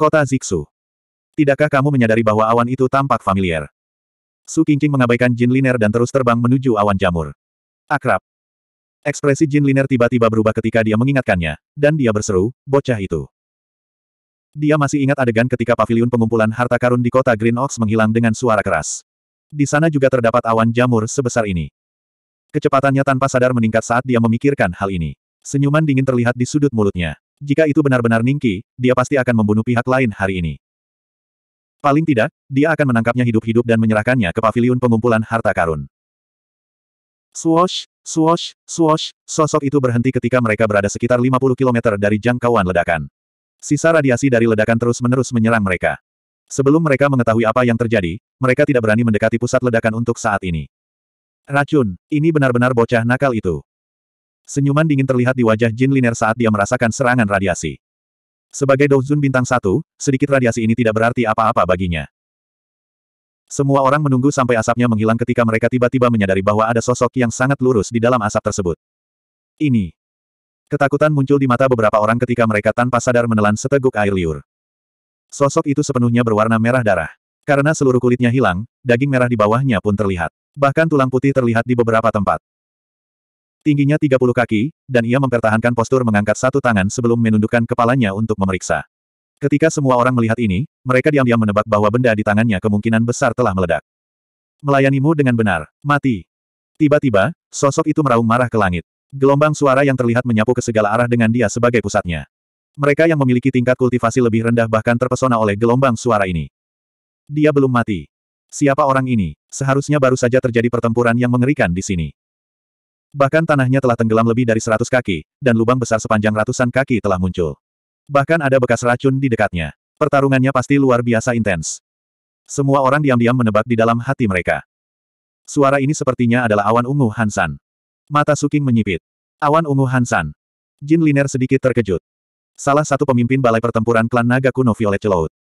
Kota Ziksu. Tidakkah kamu menyadari bahwa awan itu tampak familiar? Su Qingqing mengabaikan Jin Liner dan terus terbang menuju awan jamur. Akrab. Ekspresi Jin Liner tiba-tiba berubah ketika dia mengingatkannya, dan dia berseru, bocah itu. Dia masih ingat adegan ketika paviliun pengumpulan harta karun di kota Green Ox menghilang dengan suara keras. Di sana juga terdapat awan jamur sebesar ini. Kecepatannya tanpa sadar meningkat saat dia memikirkan hal ini. Senyuman dingin terlihat di sudut mulutnya. Jika itu benar-benar Ningki, dia pasti akan membunuh pihak lain hari ini. Paling tidak, dia akan menangkapnya hidup-hidup dan menyerahkannya ke pavilion pengumpulan harta karun. Swosh, swosh, swosh. sosok itu berhenti ketika mereka berada sekitar 50 km dari jangkauan ledakan. Sisa radiasi dari ledakan terus-menerus menyerang mereka. Sebelum mereka mengetahui apa yang terjadi, mereka tidak berani mendekati pusat ledakan untuk saat ini. Racun, ini benar-benar bocah nakal itu. Senyuman dingin terlihat di wajah Jin Liner saat dia merasakan serangan radiasi. Sebagai Douzun bintang satu, sedikit radiasi ini tidak berarti apa-apa baginya. Semua orang menunggu sampai asapnya menghilang ketika mereka tiba-tiba menyadari bahwa ada sosok yang sangat lurus di dalam asap tersebut. Ini. Ketakutan muncul di mata beberapa orang ketika mereka tanpa sadar menelan seteguk air liur. Sosok itu sepenuhnya berwarna merah darah. Karena seluruh kulitnya hilang, daging merah di bawahnya pun terlihat. Bahkan tulang putih terlihat di beberapa tempat. Tingginya 30 kaki, dan ia mempertahankan postur mengangkat satu tangan sebelum menundukkan kepalanya untuk memeriksa. Ketika semua orang melihat ini, mereka diam-diam menebak bahwa benda di tangannya kemungkinan besar telah meledak. Melayanimu dengan benar, mati. Tiba-tiba, sosok itu meraung marah ke langit. Gelombang suara yang terlihat menyapu ke segala arah dengan dia sebagai pusatnya. Mereka yang memiliki tingkat kultivasi lebih rendah bahkan terpesona oleh gelombang suara ini. Dia belum mati. Siapa orang ini? Seharusnya baru saja terjadi pertempuran yang mengerikan di sini. Bahkan tanahnya telah tenggelam lebih dari seratus kaki, dan lubang besar sepanjang ratusan kaki telah muncul. Bahkan ada bekas racun di dekatnya. Pertarungannya pasti luar biasa intens. Semua orang diam-diam menebak di dalam hati mereka. Suara ini sepertinya adalah awan ungu Hansan. Mata Suking menyipit. Awan ungu Hansan. Jin Liner sedikit terkejut. Salah satu pemimpin balai pertempuran klan naga kuno Violet Laut.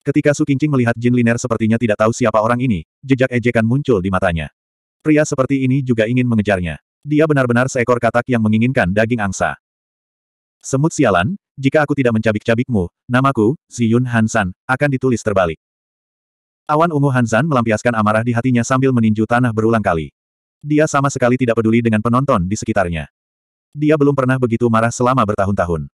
Ketika Su Qingqing melihat Jin Liner sepertinya tidak tahu siapa orang ini, jejak ejekan muncul di matanya. Pria seperti ini juga ingin mengejarnya. Dia benar-benar seekor katak yang menginginkan daging angsa. Semut sialan, jika aku tidak mencabik-cabikmu, namaku, Ziyun Hansan, akan ditulis terbalik. Awan ungu Hansan melampiaskan amarah di hatinya sambil meninju tanah berulang kali. Dia sama sekali tidak peduli dengan penonton di sekitarnya. Dia belum pernah begitu marah selama bertahun-tahun.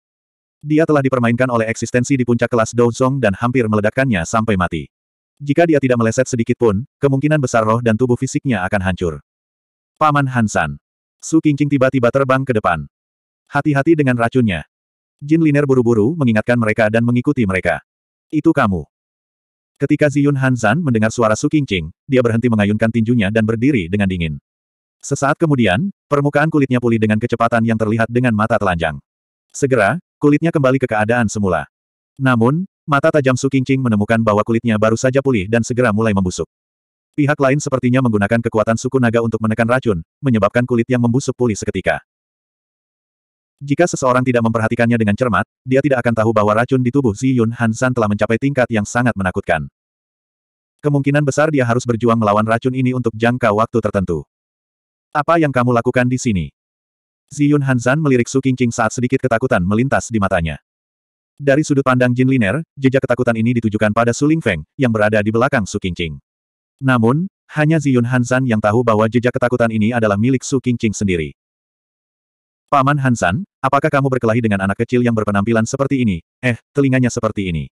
Dia telah dipermainkan oleh eksistensi di puncak kelas Dozong dan hampir meledakkannya sampai mati. Jika dia tidak meleset sedikit pun, kemungkinan besar roh dan tubuh fisiknya akan hancur. Paman Hansan. Su Qingqing tiba-tiba terbang ke depan. Hati-hati dengan racunnya. Jin Liner buru-buru mengingatkan mereka dan mengikuti mereka. Itu kamu. Ketika Ziyun Hansan mendengar suara Su Qingqing, dia berhenti mengayunkan tinjunya dan berdiri dengan dingin. Sesaat kemudian, permukaan kulitnya pulih dengan kecepatan yang terlihat dengan mata telanjang. Segera, kulitnya kembali ke keadaan semula. Namun, Mata tajam Su Qingqing menemukan bahwa kulitnya baru saja pulih dan segera mulai membusuk. Pihak lain sepertinya menggunakan kekuatan suku naga untuk menekan racun, menyebabkan kulit yang membusuk pulih seketika. Jika seseorang tidak memperhatikannya dengan cermat, dia tidak akan tahu bahwa racun di tubuh Zi Yun Hansan telah mencapai tingkat yang sangat menakutkan. Kemungkinan besar dia harus berjuang melawan racun ini untuk jangka waktu tertentu. Apa yang kamu lakukan di sini? Zi Yun Hansan melirik Su Qingqing saat sedikit ketakutan melintas di matanya. Dari sudut pandang Jin Liner, jejak ketakutan ini ditujukan pada Su Ling Feng, yang berada di belakang Su Qingqing. Namun, hanya Ziyun Hansan yang tahu bahwa jejak ketakutan ini adalah milik Su Qingqing sendiri. Paman Hansan, apakah kamu berkelahi dengan anak kecil yang berpenampilan seperti ini? Eh, telinganya seperti ini.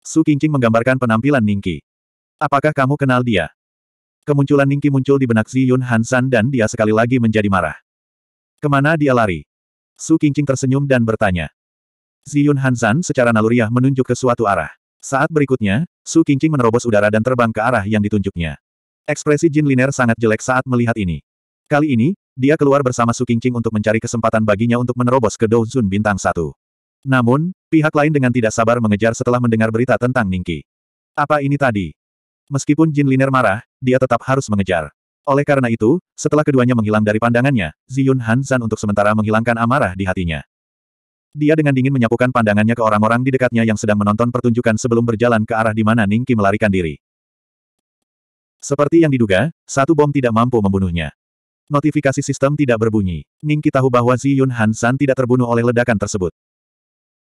Su Qingqing menggambarkan penampilan Ningki. Apakah kamu kenal dia? Kemunculan Ningki muncul di benak Ziyun Hansan dan dia sekali lagi menjadi marah. Kemana dia lari? Su Qingqing tersenyum dan bertanya. Ziyun Hanzan secara naluriah menunjuk ke suatu arah. Saat berikutnya, Su Qingqing menerobos udara dan terbang ke arah yang ditunjuknya. Ekspresi Jin Liner sangat jelek saat melihat ini. Kali ini, dia keluar bersama Su Qingqing untuk mencari kesempatan baginya untuk menerobos ke Douzun Bintang Satu. Namun, pihak lain dengan tidak sabar mengejar setelah mendengar berita tentang Ningki. Apa ini tadi? Meskipun Jin Liner marah, dia tetap harus mengejar. Oleh karena itu, setelah keduanya menghilang dari pandangannya, Ziyun Hanzan untuk sementara menghilangkan amarah di hatinya. Dia dengan dingin menyapukan pandangannya ke orang-orang di dekatnya yang sedang menonton pertunjukan sebelum berjalan ke arah di mana Ningki melarikan diri. Seperti yang diduga, satu bom tidak mampu membunuhnya. Notifikasi sistem tidak berbunyi. Ningki tahu bahwa Zi Yun Han San tidak terbunuh oleh ledakan tersebut.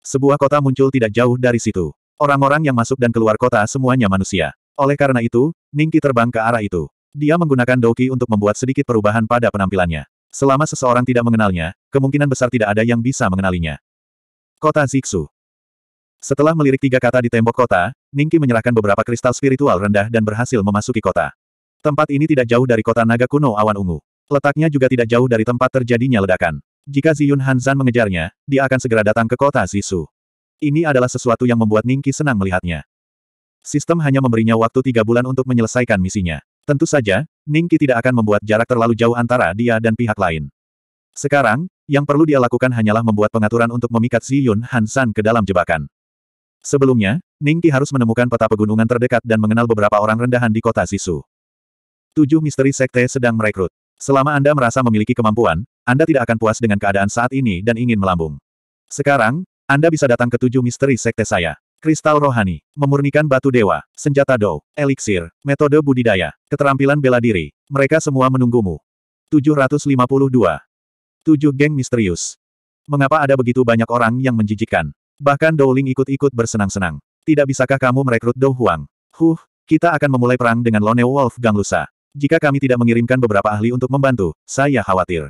Sebuah kota muncul tidak jauh dari situ. Orang-orang yang masuk dan keluar kota semuanya manusia. Oleh karena itu, Ningki terbang ke arah itu. Dia menggunakan Doki untuk membuat sedikit perubahan pada penampilannya. Selama seseorang tidak mengenalnya, kemungkinan besar tidak ada yang bisa mengenalinya. Kota Ziksu. Setelah melirik tiga kata di tembok kota, Ningki menyerahkan beberapa kristal spiritual rendah dan berhasil memasuki kota. Tempat ini tidak jauh dari kota naga kuno awan ungu. Letaknya juga tidak jauh dari tempat terjadinya ledakan. Jika Ziyun Hanzan mengejarnya, dia akan segera datang ke kota Zisu. Ini adalah sesuatu yang membuat Ningki senang melihatnya. Sistem hanya memberinya waktu tiga bulan untuk menyelesaikan misinya. Tentu saja, Ningki tidak akan membuat jarak terlalu jauh antara dia dan pihak lain. Sekarang, yang perlu dia lakukan hanyalah membuat pengaturan untuk memikat Zi Yun Han ke dalam jebakan. Sebelumnya, Ning Qi harus menemukan peta pegunungan terdekat dan mengenal beberapa orang rendahan di kota Sisu. Tujuh misteri sekte sedang merekrut. Selama Anda merasa memiliki kemampuan, Anda tidak akan puas dengan keadaan saat ini dan ingin melambung. Sekarang, Anda bisa datang ke tujuh misteri sekte saya. Kristal rohani, memurnikan batu dewa, senjata dou, eliksir, metode budidaya, keterampilan bela diri. Mereka semua menunggumu. 752. Tujuh geng misterius. Mengapa ada begitu banyak orang yang menjijikkan? Bahkan Dowling ikut-ikut bersenang-senang. Tidak bisakah kamu merekrut Dou Huang? Huh, kita akan memulai perang dengan Lone Wolf Gang Lusa. Jika kami tidak mengirimkan beberapa ahli untuk membantu, saya khawatir.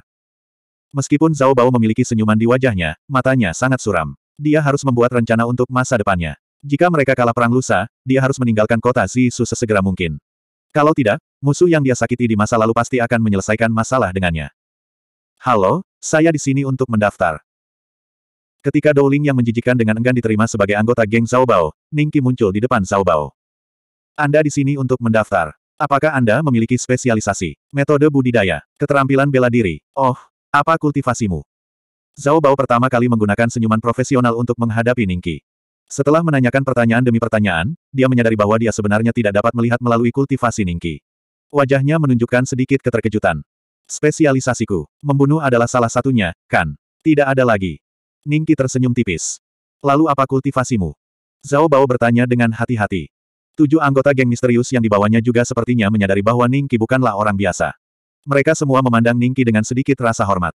Meskipun Zhao Bao memiliki senyuman di wajahnya, matanya sangat suram. Dia harus membuat rencana untuk masa depannya. Jika mereka kalah perang lusa, dia harus meninggalkan kota Zisu sesegera mungkin. Kalau tidak, musuh yang dia sakiti di masa lalu pasti akan menyelesaikan masalah dengannya. Halo, saya di sini untuk mendaftar. Ketika Douling yang menjijikan dengan enggan diterima sebagai anggota geng Zaobao, Ningki muncul di depan Zaobao. Anda di sini untuk mendaftar. Apakah Anda memiliki spesialisasi, metode budidaya, keterampilan bela diri? Oh, apa kultivasimu? Zhao Bao pertama kali menggunakan senyuman profesional untuk menghadapi Ningki. Setelah menanyakan pertanyaan demi pertanyaan, dia menyadari bahwa dia sebenarnya tidak dapat melihat melalui kultivasi Ningki. Wajahnya menunjukkan sedikit keterkejutan. Spesialisasiku. Membunuh adalah salah satunya, kan? Tidak ada lagi. Ningki tersenyum tipis. Lalu apa kultivasimu? Zhao Bao bertanya dengan hati-hati. Tujuh anggota geng misterius yang dibawanya juga sepertinya menyadari bahwa Ningki bukanlah orang biasa. Mereka semua memandang Ningki dengan sedikit rasa hormat.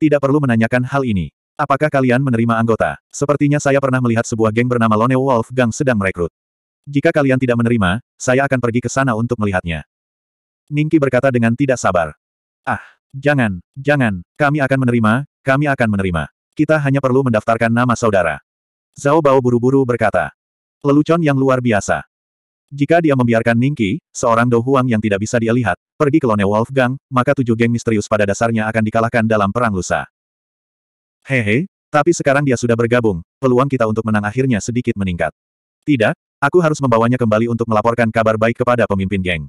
Tidak perlu menanyakan hal ini. Apakah kalian menerima anggota? Sepertinya saya pernah melihat sebuah geng bernama Lone Wolf Gang sedang merekrut. Jika kalian tidak menerima, saya akan pergi ke sana untuk melihatnya. Ningki berkata dengan tidak sabar. Ah, jangan, jangan, kami akan menerima, kami akan menerima. Kita hanya perlu mendaftarkan nama saudara. Zhao Bao buru-buru berkata. Lelucon yang luar biasa. Jika dia membiarkan Ningki, seorang Dohuang yang tidak bisa dia lihat, pergi ke Lone Wolfgang, maka tujuh geng misterius pada dasarnya akan dikalahkan dalam perang lusa. Hehe, tapi sekarang dia sudah bergabung, peluang kita untuk menang akhirnya sedikit meningkat. Tidak, aku harus membawanya kembali untuk melaporkan kabar baik kepada pemimpin geng.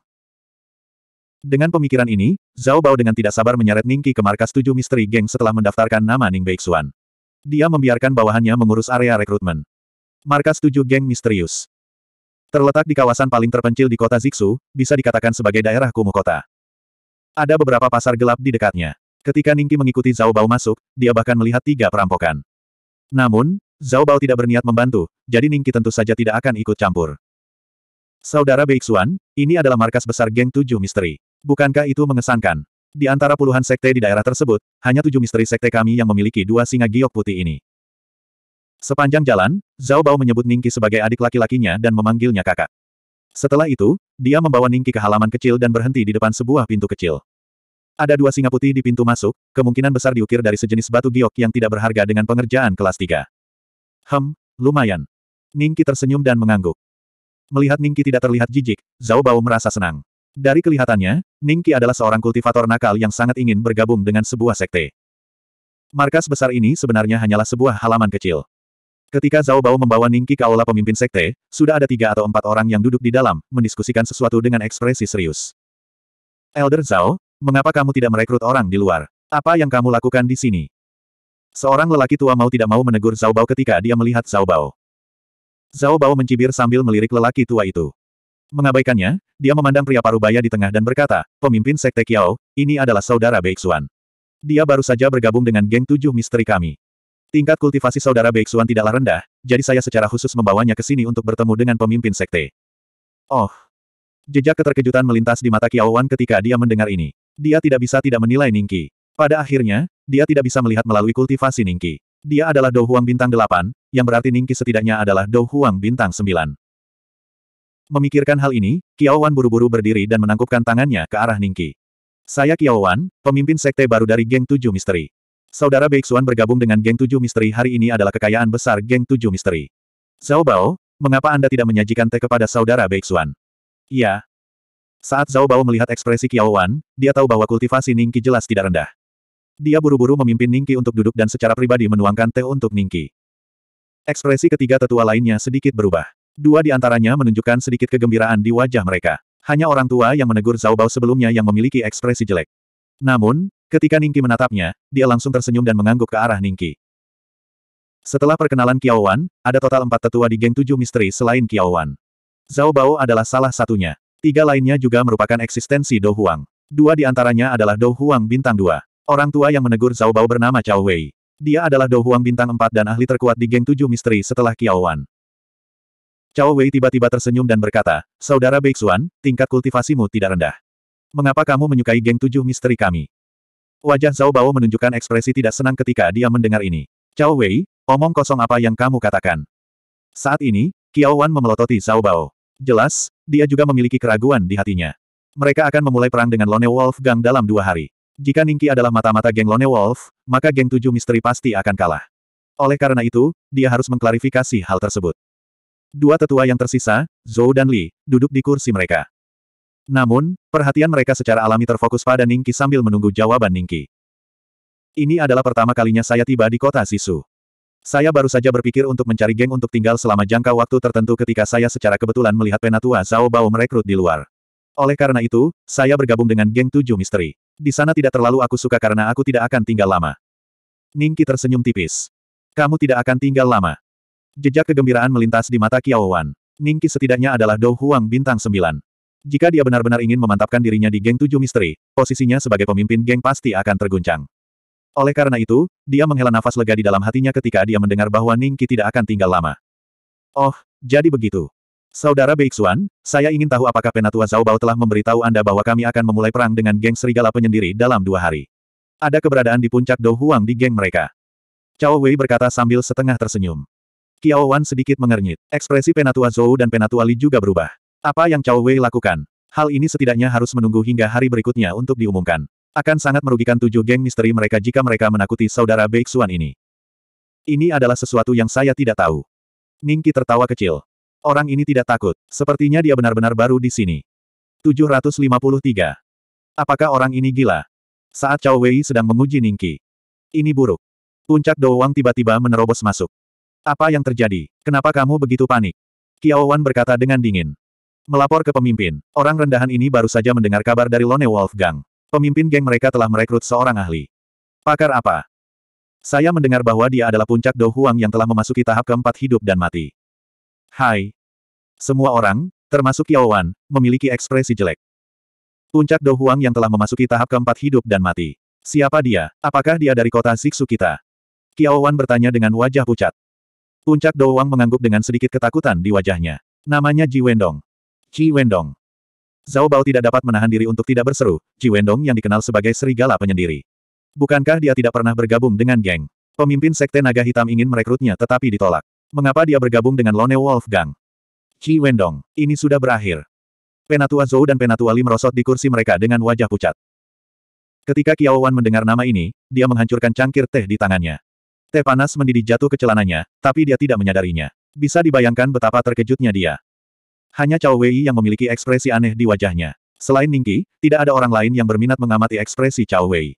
Dengan pemikiran ini, Zhao Bao dengan tidak sabar menyeret Ningki ke markas tujuh misteri geng setelah mendaftarkan nama Ning Beixuan. Dia membiarkan bawahannya mengurus area rekrutmen. Markas tujuh geng misterius. Terletak di kawasan paling terpencil di kota Zixu, bisa dikatakan sebagai daerah kumuh kota. Ada beberapa pasar gelap di dekatnya. Ketika Ningki mengikuti Zhao Bao masuk, dia bahkan melihat tiga perampokan. Namun, Zhao Bao tidak berniat membantu, jadi Ningki tentu saja tidak akan ikut campur. Saudara Beixuan, ini adalah markas besar geng tujuh misteri. Bukankah itu mengesankan? Di antara puluhan sekte di daerah tersebut, hanya tujuh misteri sekte kami yang memiliki dua singa giok putih ini. Sepanjang jalan, Zhao Bao menyebut Ningki sebagai adik laki-lakinya dan memanggilnya kakak. Setelah itu, dia membawa Ningki ke halaman kecil dan berhenti di depan sebuah pintu kecil. Ada dua singa putih di pintu masuk, kemungkinan besar diukir dari sejenis batu giok yang tidak berharga dengan pengerjaan kelas tiga. Hem, lumayan. Ningki tersenyum dan mengangguk. Melihat Ningki tidak terlihat jijik, Zhao Bao merasa senang. Dari kelihatannya, Ningki adalah seorang kultivator nakal yang sangat ingin bergabung dengan sebuah sekte. Markas besar ini sebenarnya hanyalah sebuah halaman kecil. Ketika Zhao Bao membawa Ningki ke aula pemimpin sekte, sudah ada tiga atau empat orang yang duduk di dalam, mendiskusikan sesuatu dengan ekspresi serius. Elder Zhao, mengapa kamu tidak merekrut orang di luar? Apa yang kamu lakukan di sini? Seorang lelaki tua mau tidak mau menegur Zhao Bao ketika dia melihat Zhao Bao. Zhao Bao mencibir sambil melirik lelaki tua itu. Mengabaikannya, dia memandang pria parubaya di tengah dan berkata, pemimpin Sekte Kiao, ini adalah saudara Beixuan. Dia baru saja bergabung dengan geng tujuh misteri kami. Tingkat kultivasi saudara Beixuan tidaklah rendah, jadi saya secara khusus membawanya ke sini untuk bertemu dengan pemimpin Sekte. Oh. Jejak keterkejutan melintas di mata Kiao Wan ketika dia mendengar ini. Dia tidak bisa tidak menilai Ningki. Pada akhirnya, dia tidak bisa melihat melalui kultivasi Ningki. Dia adalah Dou bintang 8, yang berarti Ningki setidaknya adalah Dou bintang 9. Memikirkan hal ini, Kiaowan buru-buru berdiri dan menangkupkan tangannya ke arah Ningki. Saya Kiaowan, pemimpin sekte baru dari Geng Tujuh Misteri. Saudara Beixuan bergabung dengan Geng Tujuh Misteri hari ini adalah kekayaan besar Geng Tujuh Misteri. Zhao Bao, mengapa Anda tidak menyajikan teh kepada saudara Beixuan? Iya. Saat Zhao Bao melihat ekspresi Kiaowan, dia tahu bahwa kultivasi Ningki jelas tidak rendah. Dia buru-buru memimpin Ningki untuk duduk dan secara pribadi menuangkan teh untuk Ningki. Ekspresi ketiga tetua lainnya sedikit berubah. Dua di antaranya menunjukkan sedikit kegembiraan di wajah mereka. Hanya orang tua yang menegur Zhao Bao sebelumnya yang memiliki ekspresi jelek. Namun, ketika Ningki menatapnya, dia langsung tersenyum dan mengangguk ke arah Ningki. Setelah perkenalan Kiao Wan, ada total empat tetua di geng tujuh misteri selain Kiao Wan. Zhao Bao adalah salah satunya. Tiga lainnya juga merupakan eksistensi Dou Huang. Dua di antaranya adalah Dou Huang bintang dua. Orang tua yang menegur Zhao Bao bernama Cao Wei. Dia adalah Dou Huang bintang 4 dan ahli terkuat di geng tujuh misteri setelah Qiao Wan. Cao Wei tiba-tiba tersenyum dan berkata, Saudara Beixuan, tingkat kultivasimu tidak rendah. Mengapa kamu menyukai geng tujuh misteri kami? Wajah Zhao Bao menunjukkan ekspresi tidak senang ketika dia mendengar ini. Cao Wei, omong kosong apa yang kamu katakan? Saat ini, Qiao Wan memelototi Zhao Bao. Jelas, dia juga memiliki keraguan di hatinya. Mereka akan memulai perang dengan Lone Wolf Gang dalam dua hari. Jika Ningki adalah mata-mata geng Lone Wolf, maka geng tujuh misteri pasti akan kalah. Oleh karena itu, dia harus mengklarifikasi hal tersebut. Dua tetua yang tersisa, Zhou dan Li, duduk di kursi mereka. Namun, perhatian mereka secara alami terfokus pada Ningki sambil menunggu jawaban Ningki. Ini adalah pertama kalinya saya tiba di kota Sisu. Saya baru saja berpikir untuk mencari geng untuk tinggal selama jangka waktu tertentu ketika saya secara kebetulan melihat penatua Zhao Bao merekrut di luar. Oleh karena itu, saya bergabung dengan geng tujuh misteri di sana tidak terlalu aku suka karena aku tidak akan tinggal lama. Ningki tersenyum tipis. Kamu tidak akan tinggal lama. Jejak kegembiraan melintas di mata Kiao Wan. Ningki setidaknya adalah Dou Huang bintang sembilan. Jika dia benar-benar ingin memantapkan dirinya di geng tujuh misteri, posisinya sebagai pemimpin geng pasti akan terguncang. Oleh karena itu, dia menghela nafas lega di dalam hatinya ketika dia mendengar bahwa Ningki tidak akan tinggal lama. Oh, jadi begitu. Saudara Beixuan, saya ingin tahu apakah Penatua Bao telah memberitahu Anda bahwa kami akan memulai perang dengan geng serigala penyendiri dalam dua hari. Ada keberadaan di puncak Dou di geng mereka. Cao Wei berkata sambil setengah tersenyum. Kiao Wan sedikit mengernyit. Ekspresi Penatua Zhou dan Penatua Li juga berubah. Apa yang Cao Wei lakukan? Hal ini setidaknya harus menunggu hingga hari berikutnya untuk diumumkan. Akan sangat merugikan tujuh geng misteri mereka jika mereka menakuti saudara Beixuan ini. Ini adalah sesuatu yang saya tidak tahu. Ningki tertawa kecil. Orang ini tidak takut. Sepertinya dia benar-benar baru di sini. 753. Apakah orang ini gila? Saat Cao Wei sedang menguji Ningki. Ini buruk. Puncak Douwang tiba-tiba menerobos masuk. Apa yang terjadi? Kenapa kamu begitu panik? Wan berkata dengan dingin. Melapor ke pemimpin. Orang rendahan ini baru saja mendengar kabar dari Lone Wolf Gang. Pemimpin geng mereka telah merekrut seorang ahli. Pakar apa? Saya mendengar bahwa dia adalah puncak Dou Huang yang telah memasuki tahap keempat hidup dan mati. Hai. Semua orang, termasuk Yao Wan, memiliki ekspresi jelek. Puncak Dou Huang yang telah memasuki tahap keempat hidup dan mati. Siapa dia? Apakah dia dari kota Siksu kita? Wan bertanya dengan wajah pucat. Puncak Dou Huang mengangguk dengan sedikit ketakutan di wajahnya. Namanya Ji Wendong. Ji Wendong. Zhao Bao tidak dapat menahan diri untuk tidak berseru, Ji Wendong yang dikenal sebagai serigala penyendiri. Bukankah dia tidak pernah bergabung dengan geng? Pemimpin Sekte Naga Hitam ingin merekrutnya tetapi ditolak. Mengapa dia bergabung dengan Lone Wolf Gang? Qi Wendong, ini sudah berakhir. Penatua Zhou dan Penatua Li merosot di kursi mereka dengan wajah pucat. Ketika Kiao Wan mendengar nama ini, dia menghancurkan cangkir teh di tangannya. Teh panas mendidih jatuh ke celananya, tapi dia tidak menyadarinya. Bisa dibayangkan betapa terkejutnya dia. Hanya Cao Wei yang memiliki ekspresi aneh di wajahnya. Selain Ningki, tidak ada orang lain yang berminat mengamati ekspresi Cao Wei.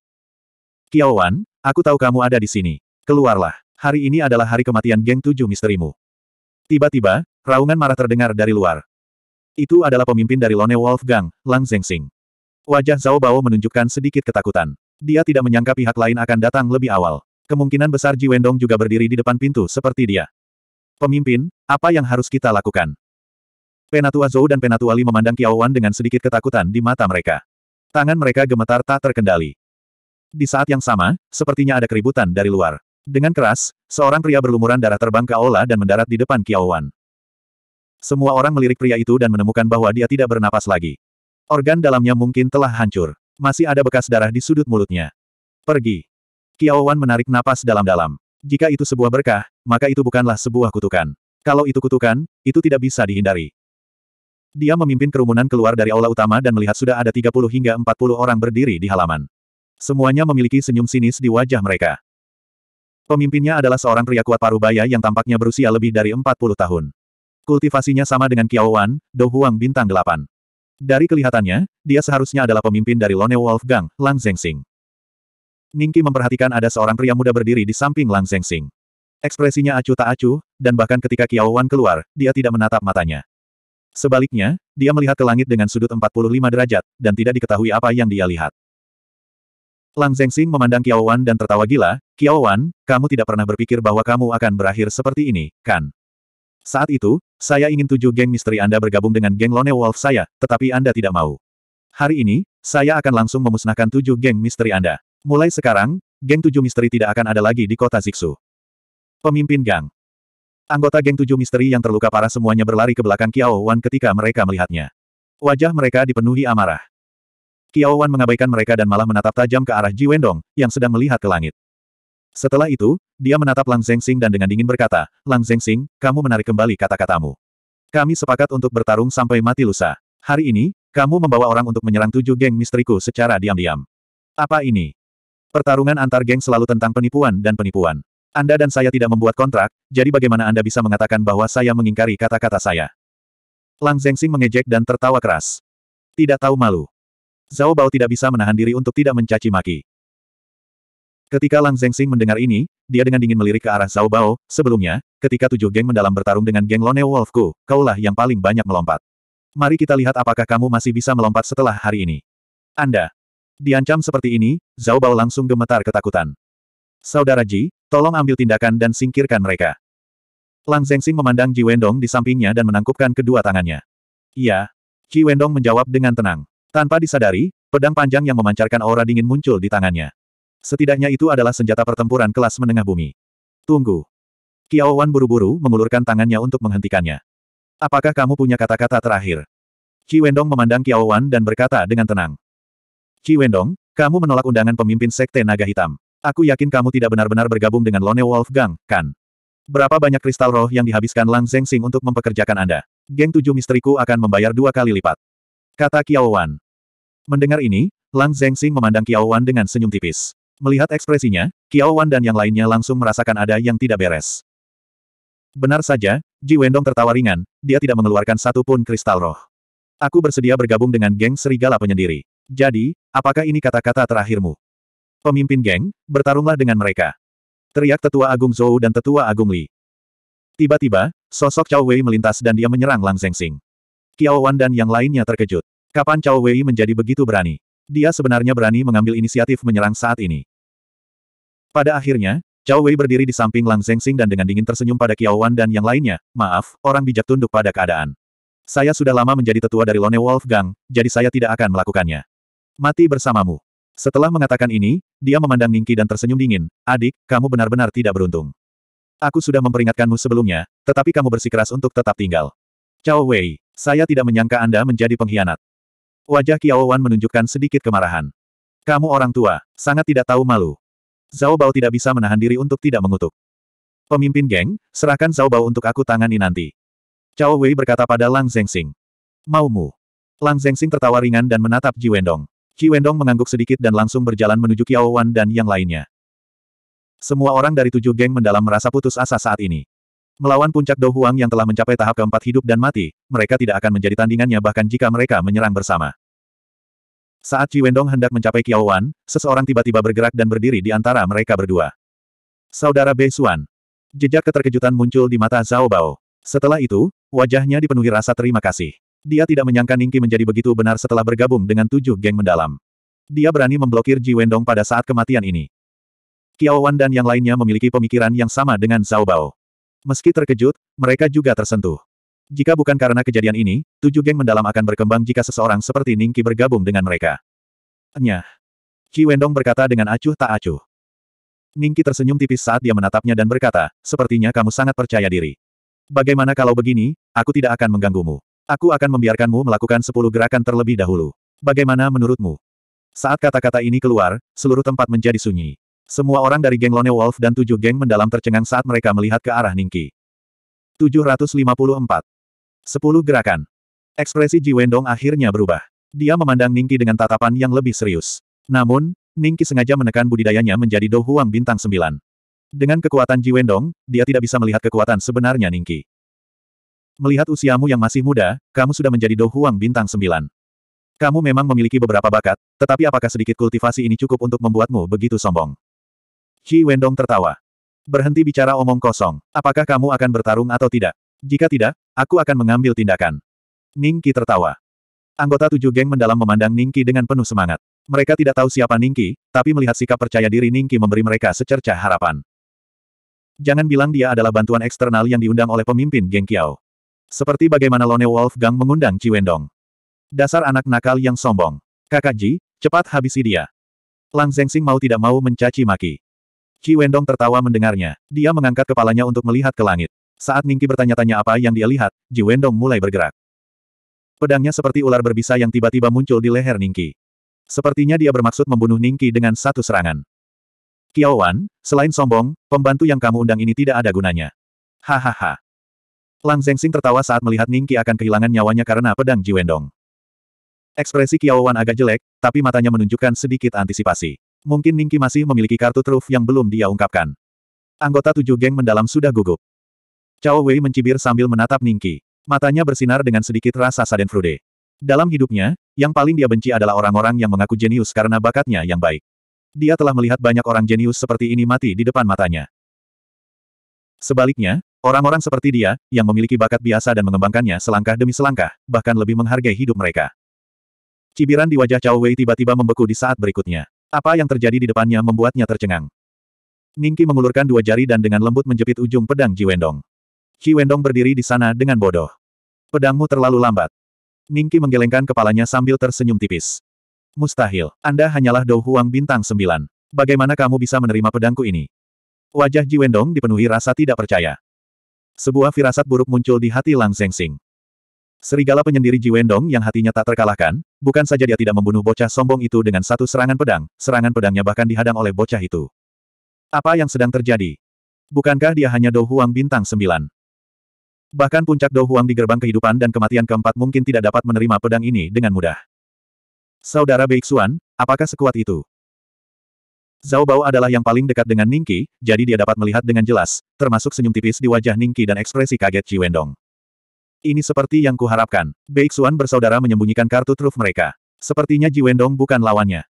Wan, aku tahu kamu ada di sini. Keluarlah hari ini adalah hari kematian geng tujuh misterimu. Tiba-tiba, raungan marah terdengar dari luar. Itu adalah pemimpin dari Lone Wolf Gang, Lang Zengxing. Wajah Zhao Bao menunjukkan sedikit ketakutan. Dia tidak menyangka pihak lain akan datang lebih awal. Kemungkinan besar Ji Wendong juga berdiri di depan pintu seperti dia. Pemimpin, apa yang harus kita lakukan? Penatua Zhou dan Penatua Li memandang Qiao Wan dengan sedikit ketakutan di mata mereka. Tangan mereka gemetar tak terkendali. Di saat yang sama, sepertinya ada keributan dari luar. Dengan keras, seorang pria berlumuran darah terbang ke aula dan mendarat di depan Kiaowan. Semua orang melirik pria itu dan menemukan bahwa dia tidak bernapas lagi. Organ dalamnya mungkin telah hancur. Masih ada bekas darah di sudut mulutnya. Pergi. Kiaowan menarik napas dalam-dalam. Jika itu sebuah berkah, maka itu bukanlah sebuah kutukan. Kalau itu kutukan, itu tidak bisa dihindari. Dia memimpin kerumunan keluar dari aula utama dan melihat sudah ada 30 hingga 40 orang berdiri di halaman. Semuanya memiliki senyum sinis di wajah mereka. Pemimpinnya adalah seorang pria kuat parubaya yang tampaknya berusia lebih dari 40 tahun. Kultivasinya sama dengan Kiao Wan, Dou Huang bintang 8. Dari kelihatannya, dia seharusnya adalah pemimpin dari Lone Wolf Gang, Lang Zengxing. Ningki memperhatikan ada seorang pria muda berdiri di samping Lang Zengxing. Ekspresinya acuh tak acuh, dan bahkan ketika Kiao Wan keluar, dia tidak menatap matanya. Sebaliknya, dia melihat ke langit dengan sudut 45 derajat, dan tidak diketahui apa yang dia lihat. Lang Zengxing memandang Kiao Wan dan tertawa gila, Kiao Wan, kamu tidak pernah berpikir bahwa kamu akan berakhir seperti ini, kan? Saat itu, saya ingin tujuh geng misteri Anda bergabung dengan geng Lone Wolf saya, tetapi Anda tidak mau. Hari ini, saya akan langsung memusnahkan tujuh geng misteri Anda. Mulai sekarang, geng tujuh misteri tidak akan ada lagi di kota Ziksu. Pemimpin gang. Anggota geng tujuh misteri yang terluka parah semuanya berlari ke belakang Kiao Wan ketika mereka melihatnya. Wajah mereka dipenuhi amarah. Kiao Wan mengabaikan mereka dan malah menatap tajam ke arah Ji Wendong, yang sedang melihat ke langit. Setelah itu, dia menatap Lang Zengxing dan dengan dingin berkata, Lang Zengxing, kamu menarik kembali kata-katamu. Kami sepakat untuk bertarung sampai mati lusa. Hari ini, kamu membawa orang untuk menyerang tujuh geng misteriku secara diam-diam. Apa ini? Pertarungan antar geng selalu tentang penipuan dan penipuan. Anda dan saya tidak membuat kontrak, jadi bagaimana Anda bisa mengatakan bahwa saya mengingkari kata-kata saya? Lang Zengxing mengejek dan tertawa keras. Tidak tahu malu. Zhao Bao tidak bisa menahan diri untuk tidak mencaci maki. Ketika Lang Zengxing mendengar ini, dia dengan dingin melirik ke arah Zhao Bao, sebelumnya, ketika tujuh geng mendalam bertarung dengan geng Lone Wolfku, kaulah yang paling banyak melompat. Mari kita lihat apakah kamu masih bisa melompat setelah hari ini. Anda. Diancam seperti ini, Zhao Bao langsung gemetar ketakutan. Saudara Ji, tolong ambil tindakan dan singkirkan mereka. Lang Zengxing memandang Ji Wendong di sampingnya dan menangkupkan kedua tangannya. Iya. Ji Wendong menjawab dengan tenang. Tanpa disadari, pedang panjang yang memancarkan aura dingin muncul di tangannya. Setidaknya itu adalah senjata pertempuran kelas menengah bumi. Tunggu. Kiao Wan buru-buru mengulurkan tangannya untuk menghentikannya. Apakah kamu punya kata-kata terakhir? Qi Wendong memandang Kiao Wan dan berkata dengan tenang. Qi Wendong, kamu menolak undangan pemimpin Sekte Naga Hitam. Aku yakin kamu tidak benar-benar bergabung dengan Lone Wolf Gang, kan? Berapa banyak kristal roh yang dihabiskan Lang Zeng Sing untuk mempekerjakan Anda? Geng tujuh misteriku akan membayar dua kali lipat. Kata Kiao Wan. Mendengar ini, Lang Zengxing memandang Qiao Wan dengan senyum tipis. Melihat ekspresinya, Qiao Wan dan yang lainnya langsung merasakan ada yang tidak beres. Benar saja, Ji Wendong tertawa ringan, dia tidak mengeluarkan satu pun kristal roh. Aku bersedia bergabung dengan geng serigala penyendiri. Jadi, apakah ini kata-kata terakhirmu? Pemimpin geng, bertarunglah dengan mereka. Teriak Tetua Agung Zhou dan Tetua Agung Li. Tiba-tiba, sosok Cao Wei melintas dan dia menyerang Lang Zengxing. Qiao Wan dan yang lainnya terkejut. Kapan Cao Wei menjadi begitu berani? Dia sebenarnya berani mengambil inisiatif menyerang saat ini. Pada akhirnya, Cao Wei berdiri di samping Lang Zengxing dan dengan dingin tersenyum pada Wan dan yang lainnya, maaf, orang bijak tunduk pada keadaan. Saya sudah lama menjadi tetua dari Lone Wolf Gang, jadi saya tidak akan melakukannya. Mati bersamamu. Setelah mengatakan ini, dia memandang Ningki dan tersenyum dingin, adik, kamu benar-benar tidak beruntung. Aku sudah memperingatkanmu sebelumnya, tetapi kamu bersikeras untuk tetap tinggal. Cao Wei, saya tidak menyangka Anda menjadi pengkhianat. Wajah Kiao Wan menunjukkan sedikit kemarahan. Kamu orang tua, sangat tidak tahu malu. Zhao Bao tidak bisa menahan diri untuk tidak mengutuk. Pemimpin geng, serahkan Zhao Bao untuk aku tangani nanti. Cao Wei berkata pada Lang Zengxing. Maumu. Lang Zengxing tertawa ringan dan menatap Ji Wendong. Ji Wendong mengangguk sedikit dan langsung berjalan menuju Kiao Wan dan yang lainnya. Semua orang dari tujuh geng mendalam merasa putus asa saat ini. Melawan puncak Dou yang telah mencapai tahap keempat hidup dan mati, mereka tidak akan menjadi tandingannya bahkan jika mereka menyerang bersama. Saat Ji Wendong hendak mencapai Kiao Wan, seseorang tiba-tiba bergerak dan berdiri di antara mereka berdua. Saudara Bei Xuan. Jejak keterkejutan muncul di mata Zhao Bao. Setelah itu, wajahnya dipenuhi rasa terima kasih. Dia tidak menyangka Ningki menjadi begitu benar setelah bergabung dengan tujuh geng mendalam. Dia berani memblokir Ji Wendong pada saat kematian ini. Kiao Wan dan yang lainnya memiliki pemikiran yang sama dengan Zhao Bao. Meski terkejut, mereka juga tersentuh. Jika bukan karena kejadian ini, tujuh geng mendalam akan berkembang jika seseorang seperti Ningki bergabung dengan mereka. Nyah. Qi Wendong berkata dengan acuh tak acuh. Ningki tersenyum tipis saat dia menatapnya dan berkata, sepertinya kamu sangat percaya diri. Bagaimana kalau begini, aku tidak akan mengganggumu. Aku akan membiarkanmu melakukan sepuluh gerakan terlebih dahulu. Bagaimana menurutmu? Saat kata-kata ini keluar, seluruh tempat menjadi sunyi. Semua orang dari geng Lone Wolf dan tujuh geng mendalam tercengang saat mereka melihat ke arah Ningki. 754. 10 gerakan. Ekspresi Ji Wendong akhirnya berubah. Dia memandang Ningki dengan tatapan yang lebih serius. Namun, Ningki sengaja menekan budidayanya menjadi Do Huang bintang 9. Dengan kekuatan Ji Wendong, dia tidak bisa melihat kekuatan sebenarnya Ningki. Melihat usiamu yang masih muda, kamu sudah menjadi Do Huang bintang 9. Kamu memang memiliki beberapa bakat, tetapi apakah sedikit kultivasi ini cukup untuk membuatmu begitu sombong? Qi Wendong tertawa. Berhenti bicara omong kosong, apakah kamu akan bertarung atau tidak? Jika tidak, aku akan mengambil tindakan. Ning Qi tertawa. Anggota tujuh geng mendalam memandang Ning Qi dengan penuh semangat. Mereka tidak tahu siapa Ning Qi, tapi melihat sikap percaya diri Ning Qi memberi mereka secercah harapan. Jangan bilang dia adalah bantuan eksternal yang diundang oleh pemimpin geng Kiao. Seperti bagaimana Lone Wolf Gang mengundang Wendong. Dasar anak nakal yang sombong. Kakak Ji, cepat habisi dia. Lang Zengxing mau tidak mau mencaci maki. Qi Wendong tertawa mendengarnya. Dia mengangkat kepalanya untuk melihat ke langit. Saat Ningki bertanya-tanya apa yang dia lihat, Ji Wendong mulai bergerak. Pedangnya seperti ular berbisa yang tiba-tiba muncul di leher Ningki. Sepertinya dia bermaksud membunuh Ningki dengan satu serangan. Wan, selain sombong, pembantu yang kamu undang ini tidak ada gunanya. Hahaha. Lang Zengxing tertawa saat melihat Ningki akan kehilangan nyawanya karena pedang Ji Wendong. Ekspresi Wan agak jelek, tapi matanya menunjukkan sedikit antisipasi. Mungkin Ningki masih memiliki kartu truf yang belum dia ungkapkan. Anggota tujuh geng mendalam sudah gugup. Cao Wei mencibir sambil menatap Ningki. Matanya bersinar dengan sedikit rasa saden frude. Dalam hidupnya, yang paling dia benci adalah orang-orang yang mengaku jenius karena bakatnya yang baik. Dia telah melihat banyak orang jenius seperti ini mati di depan matanya. Sebaliknya, orang-orang seperti dia, yang memiliki bakat biasa dan mengembangkannya selangkah demi selangkah, bahkan lebih menghargai hidup mereka. Cibiran di wajah Cao Wei tiba-tiba membeku di saat berikutnya. Apa yang terjadi di depannya membuatnya tercengang. Ningki mengulurkan dua jari dan dengan lembut menjepit ujung pedang Ji Wendong. Ji Wendong berdiri di sana dengan bodoh. Pedangmu terlalu lambat. Ningki menggelengkan kepalanya sambil tersenyum tipis. Mustahil, Anda hanyalah Dou Huang bintang sembilan. Bagaimana kamu bisa menerima pedangku ini? Wajah Ji Wendong dipenuhi rasa tidak percaya. Sebuah firasat buruk muncul di hati Lang Zengxing. Serigala penyendiri Ji Wendong yang hatinya tak terkalahkan, bukan saja dia tidak membunuh bocah sombong itu dengan satu serangan pedang, serangan pedangnya bahkan dihadang oleh bocah itu. Apa yang sedang terjadi? Bukankah dia hanya Dou bintang sembilan? Bahkan puncak Dou di gerbang kehidupan dan kematian keempat mungkin tidak dapat menerima pedang ini dengan mudah. Saudara Beixuan, apakah sekuat itu? Zhao Bao adalah yang paling dekat dengan Ningki, jadi dia dapat melihat dengan jelas, termasuk senyum tipis di wajah Ningki dan ekspresi kaget Ji Wendong. Ini seperti yang kuharapkan. Beixuan bersaudara menyembunyikan kartu truf mereka. Sepertinya Ji Wendong bukan lawannya.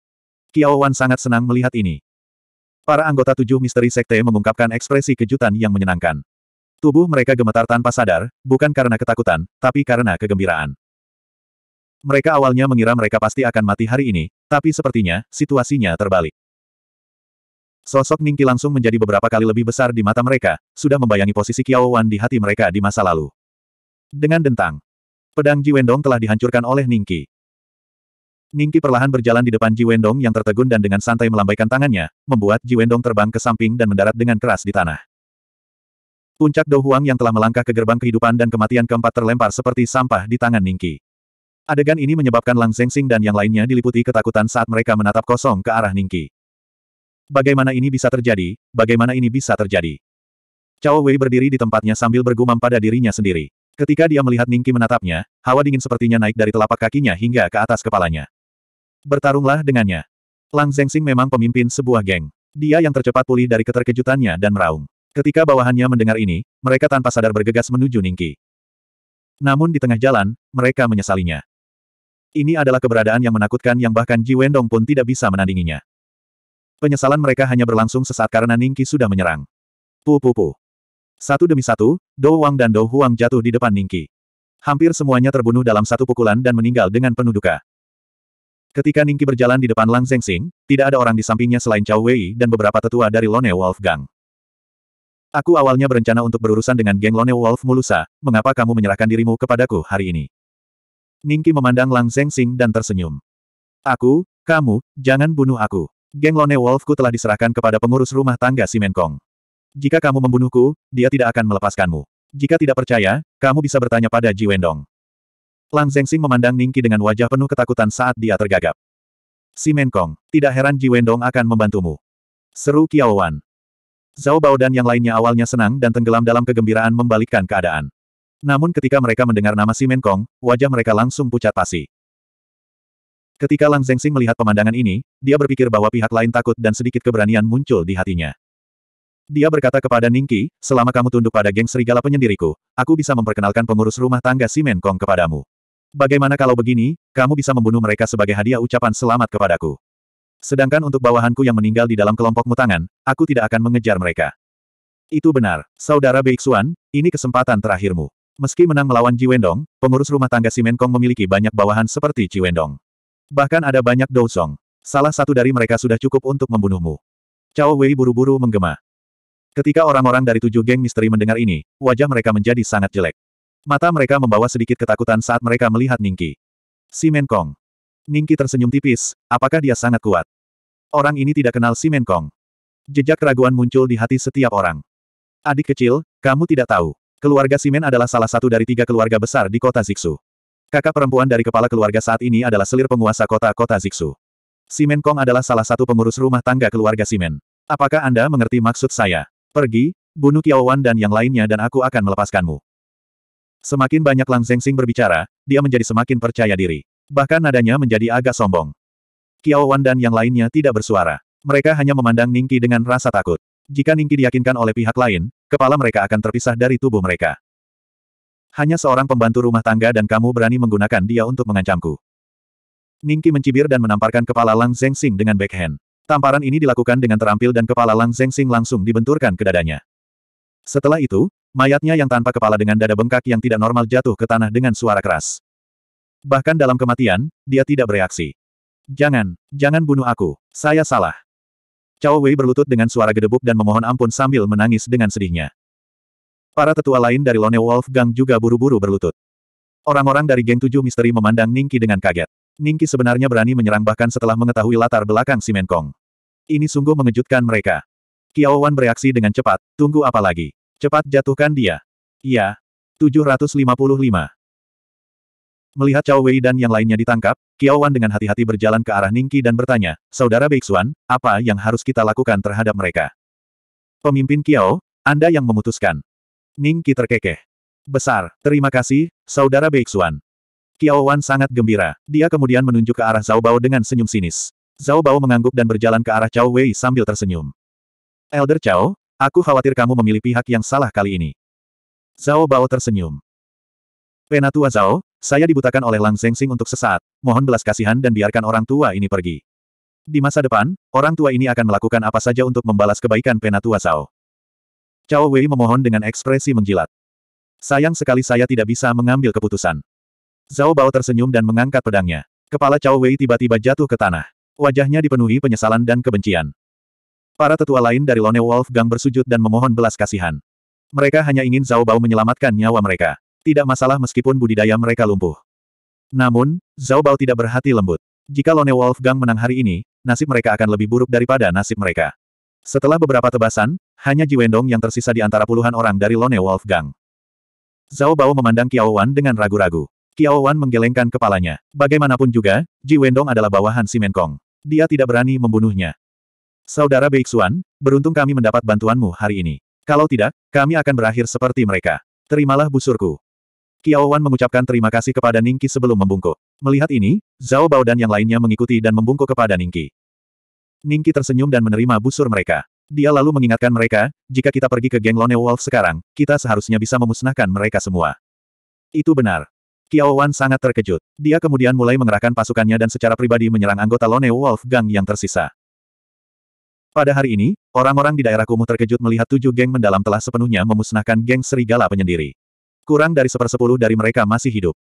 Kiao Wan sangat senang melihat ini. Para anggota tujuh misteri sekte mengungkapkan ekspresi kejutan yang menyenangkan. Tubuh mereka gemetar tanpa sadar, bukan karena ketakutan, tapi karena kegembiraan. Mereka awalnya mengira mereka pasti akan mati hari ini, tapi sepertinya, situasinya terbalik. Sosok Ningki langsung menjadi beberapa kali lebih besar di mata mereka, sudah membayangi posisi Kiao Wan di hati mereka di masa lalu. Dengan dentang. Pedang Ji Wendong telah dihancurkan oleh Ningki. Ningki perlahan berjalan di depan Ji Wendong yang tertegun dan dengan santai melambaikan tangannya, membuat Ji Wendong terbang ke samping dan mendarat dengan keras di tanah. Puncak Do Huang yang telah melangkah ke gerbang kehidupan dan kematian keempat terlempar seperti sampah di tangan Ningki. Adegan ini menyebabkan Lang Zengxing dan yang lainnya diliputi ketakutan saat mereka menatap kosong ke arah Ningki. Bagaimana ini bisa terjadi? Bagaimana ini bisa terjadi? Cao Wei berdiri di tempatnya sambil bergumam pada dirinya sendiri. Ketika dia melihat Ningki menatapnya, hawa dingin sepertinya naik dari telapak kakinya hingga ke atas kepalanya. Bertarunglah dengannya. Lang Zengxing memang pemimpin sebuah geng. Dia yang tercepat pulih dari keterkejutannya dan meraung. Ketika bawahannya mendengar ini, mereka tanpa sadar bergegas menuju Ningki. Namun di tengah jalan, mereka menyesalinya. Ini adalah keberadaan yang menakutkan yang bahkan Ji Wendong pun tidak bisa menandinginya. Penyesalan mereka hanya berlangsung sesaat karena Ningki sudah menyerang. Pu-pu-pu. Satu demi satu, Dou Wang dan Dou Huang jatuh di depan Ningki. Hampir semuanya terbunuh dalam satu pukulan dan meninggal dengan penuh duka. Ketika Ningki berjalan di depan Lang Zengxing, tidak ada orang di sampingnya selain Cao Wei dan beberapa tetua dari Lone Wolf Gang. Aku awalnya berencana untuk berurusan dengan geng Lone Wolf Mulusa, mengapa kamu menyerahkan dirimu kepadaku hari ini? Ningki memandang Lang Zengxing dan tersenyum. Aku, kamu, jangan bunuh aku. Geng Lone Wolfku telah diserahkan kepada pengurus rumah tangga Simenkong. Jika kamu membunuhku, dia tidak akan melepaskanmu. Jika tidak percaya, kamu bisa bertanya pada Ji Wendong. Lang Zengxing memandang Ningki dengan wajah penuh ketakutan saat dia tergagap. Si Menkong, tidak heran Ji Wendong akan membantumu. Seru Wan. Zhao Bao dan yang lainnya awalnya senang dan tenggelam dalam kegembiraan membalikkan keadaan. Namun ketika mereka mendengar nama si Menkong, wajah mereka langsung pucat pasi. Ketika Lang Zengxing melihat pemandangan ini, dia berpikir bahwa pihak lain takut dan sedikit keberanian muncul di hatinya. Dia berkata kepada Ningki, selama kamu tunduk pada geng serigala penyendiriku, aku bisa memperkenalkan pengurus rumah tangga si Menkong kepadamu. Bagaimana kalau begini, kamu bisa membunuh mereka sebagai hadiah ucapan selamat kepadaku. Sedangkan untuk bawahanku yang meninggal di dalam kelompok mutangan, aku tidak akan mengejar mereka. Itu benar, Saudara Beixuan, ini kesempatan terakhirmu. Meski menang melawan Ji Wendong, pengurus rumah tangga Si Menkong memiliki banyak bawahan seperti Ji Wendong. Bahkan ada banyak Dou Song. Salah satu dari mereka sudah cukup untuk membunuhmu. Cao Wei buru-buru menggema. Ketika orang-orang dari tujuh geng misteri mendengar ini, wajah mereka menjadi sangat jelek. Mata mereka membawa sedikit ketakutan saat mereka melihat Ningki. Si Menkong. Ningki tersenyum tipis, apakah dia sangat kuat? Orang ini tidak kenal si Menkong. Jejak keraguan muncul di hati setiap orang. Adik kecil, kamu tidak tahu. Keluarga Simen adalah salah satu dari tiga keluarga besar di kota Ziksu. Kakak perempuan dari kepala keluarga saat ini adalah selir penguasa kota-kota Ziksu. Simen Kong adalah salah satu pengurus rumah tangga keluarga Simen. Apakah Anda mengerti maksud saya? Pergi, bunuh Wan dan yang lainnya dan aku akan melepaskanmu. Semakin banyak Lang Zengsing berbicara, dia menjadi semakin percaya diri. Bahkan nadanya menjadi agak sombong. Wan dan yang lainnya tidak bersuara. Mereka hanya memandang Ningki dengan rasa takut. Jika Ningki diyakinkan oleh pihak lain, kepala mereka akan terpisah dari tubuh mereka. Hanya seorang pembantu rumah tangga dan kamu berani menggunakan dia untuk mengancamku. Ningki mencibir dan menamparkan kepala Lang Zengsing dengan backhand. Tamparan ini dilakukan dengan terampil dan kepala Lang Zengxing langsung dibenturkan ke dadanya. Setelah itu, mayatnya yang tanpa kepala dengan dada bengkak yang tidak normal jatuh ke tanah dengan suara keras. Bahkan dalam kematian, dia tidak bereaksi. Jangan, jangan bunuh aku, saya salah. Cao Wei berlutut dengan suara gedebuk dan memohon ampun sambil menangis dengan sedihnya. Para tetua lain dari Lone Wolf Gang juga buru-buru berlutut. Orang-orang dari geng tujuh misteri memandang Ningki dengan kaget. Ningki sebenarnya berani menyerang bahkan setelah mengetahui latar belakang si Menkong. Ini sungguh mengejutkan mereka. Kiao Wan bereaksi dengan cepat, tunggu apa lagi? Cepat jatuhkan dia. Iya. 755. Melihat Cao Wei dan yang lainnya ditangkap, Kiao Wan dengan hati-hati berjalan ke arah Ningki dan bertanya, Saudara Beixuan, apa yang harus kita lakukan terhadap mereka? Pemimpin Kiao, Anda yang memutuskan. Ningki terkekeh. Besar, terima kasih, Saudara Beixuan. Qiao Wan sangat gembira. Dia kemudian menunjuk ke arah Zhao Bao dengan senyum sinis. Zhao Bao mengangguk dan berjalan ke arah Cao Wei sambil tersenyum. Elder Cao, aku khawatir kamu memilih pihak yang salah kali ini. Zhao Bao tersenyum. Penatua Zhao, saya dibutakan oleh Lang Zengxing untuk sesaat, mohon belas kasihan dan biarkan orang tua ini pergi. Di masa depan, orang tua ini akan melakukan apa saja untuk membalas kebaikan Penatua Zhao. Cao Wei memohon dengan ekspresi menjilat. Sayang sekali saya tidak bisa mengambil keputusan. Zhao Bao tersenyum dan mengangkat pedangnya. Kepala Cao Wei tiba-tiba jatuh ke tanah. Wajahnya dipenuhi penyesalan dan kebencian. Para tetua lain dari Lone Wolf Gang bersujud dan memohon belas kasihan. Mereka hanya ingin Zhao Bao menyelamatkan nyawa mereka. Tidak masalah meskipun budidaya mereka lumpuh. Namun, Zhao Bao tidak berhati lembut. Jika Lone Wolf Gang menang hari ini, nasib mereka akan lebih buruk daripada nasib mereka. Setelah beberapa tebasan, hanya Ji Wendong yang tersisa di antara puluhan orang dari Lone Wolf Gang. Zhao Bao memandang Kiao Wan dengan ragu-ragu. Kiao Wan menggelengkan kepalanya. Bagaimanapun juga, Ji Wendong adalah bawahan si Menkong. Dia tidak berani membunuhnya. Saudara Beixuan, beruntung kami mendapat bantuanmu hari ini. Kalau tidak, kami akan berakhir seperti mereka. Terimalah busurku. Kiao Wan mengucapkan terima kasih kepada Ningki sebelum membungkuk. Melihat ini, Zhao Bao dan yang lainnya mengikuti dan membungkuk kepada Ningki. Ningki tersenyum dan menerima busur mereka. Dia lalu mengingatkan mereka, jika kita pergi ke geng Lone Wolf sekarang, kita seharusnya bisa memusnahkan mereka semua. Itu benar. Kiao Wan sangat terkejut. Dia kemudian mulai mengerahkan pasukannya dan secara pribadi menyerang anggota Lone Wolf Gang yang tersisa. Pada hari ini, orang-orang di daerah kumuh terkejut melihat tujuh geng mendalam telah sepenuhnya memusnahkan geng serigala penyendiri. Kurang dari sepersepuluh dari mereka masih hidup.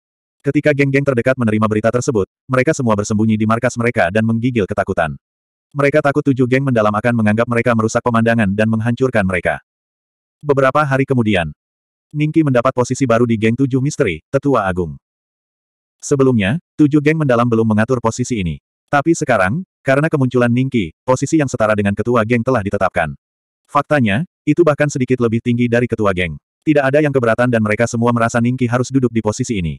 Ketika geng-geng terdekat menerima berita tersebut, mereka semua bersembunyi di markas mereka dan menggigil ketakutan. Mereka takut tujuh geng mendalam akan menganggap mereka merusak pemandangan dan menghancurkan mereka. Beberapa hari kemudian, Ningki mendapat posisi baru di geng tujuh misteri, tetua agung. Sebelumnya, tujuh geng mendalam belum mengatur posisi ini. Tapi sekarang, karena kemunculan Ningki, posisi yang setara dengan ketua geng telah ditetapkan. Faktanya, itu bahkan sedikit lebih tinggi dari ketua geng. Tidak ada yang keberatan dan mereka semua merasa Ningki harus duduk di posisi ini.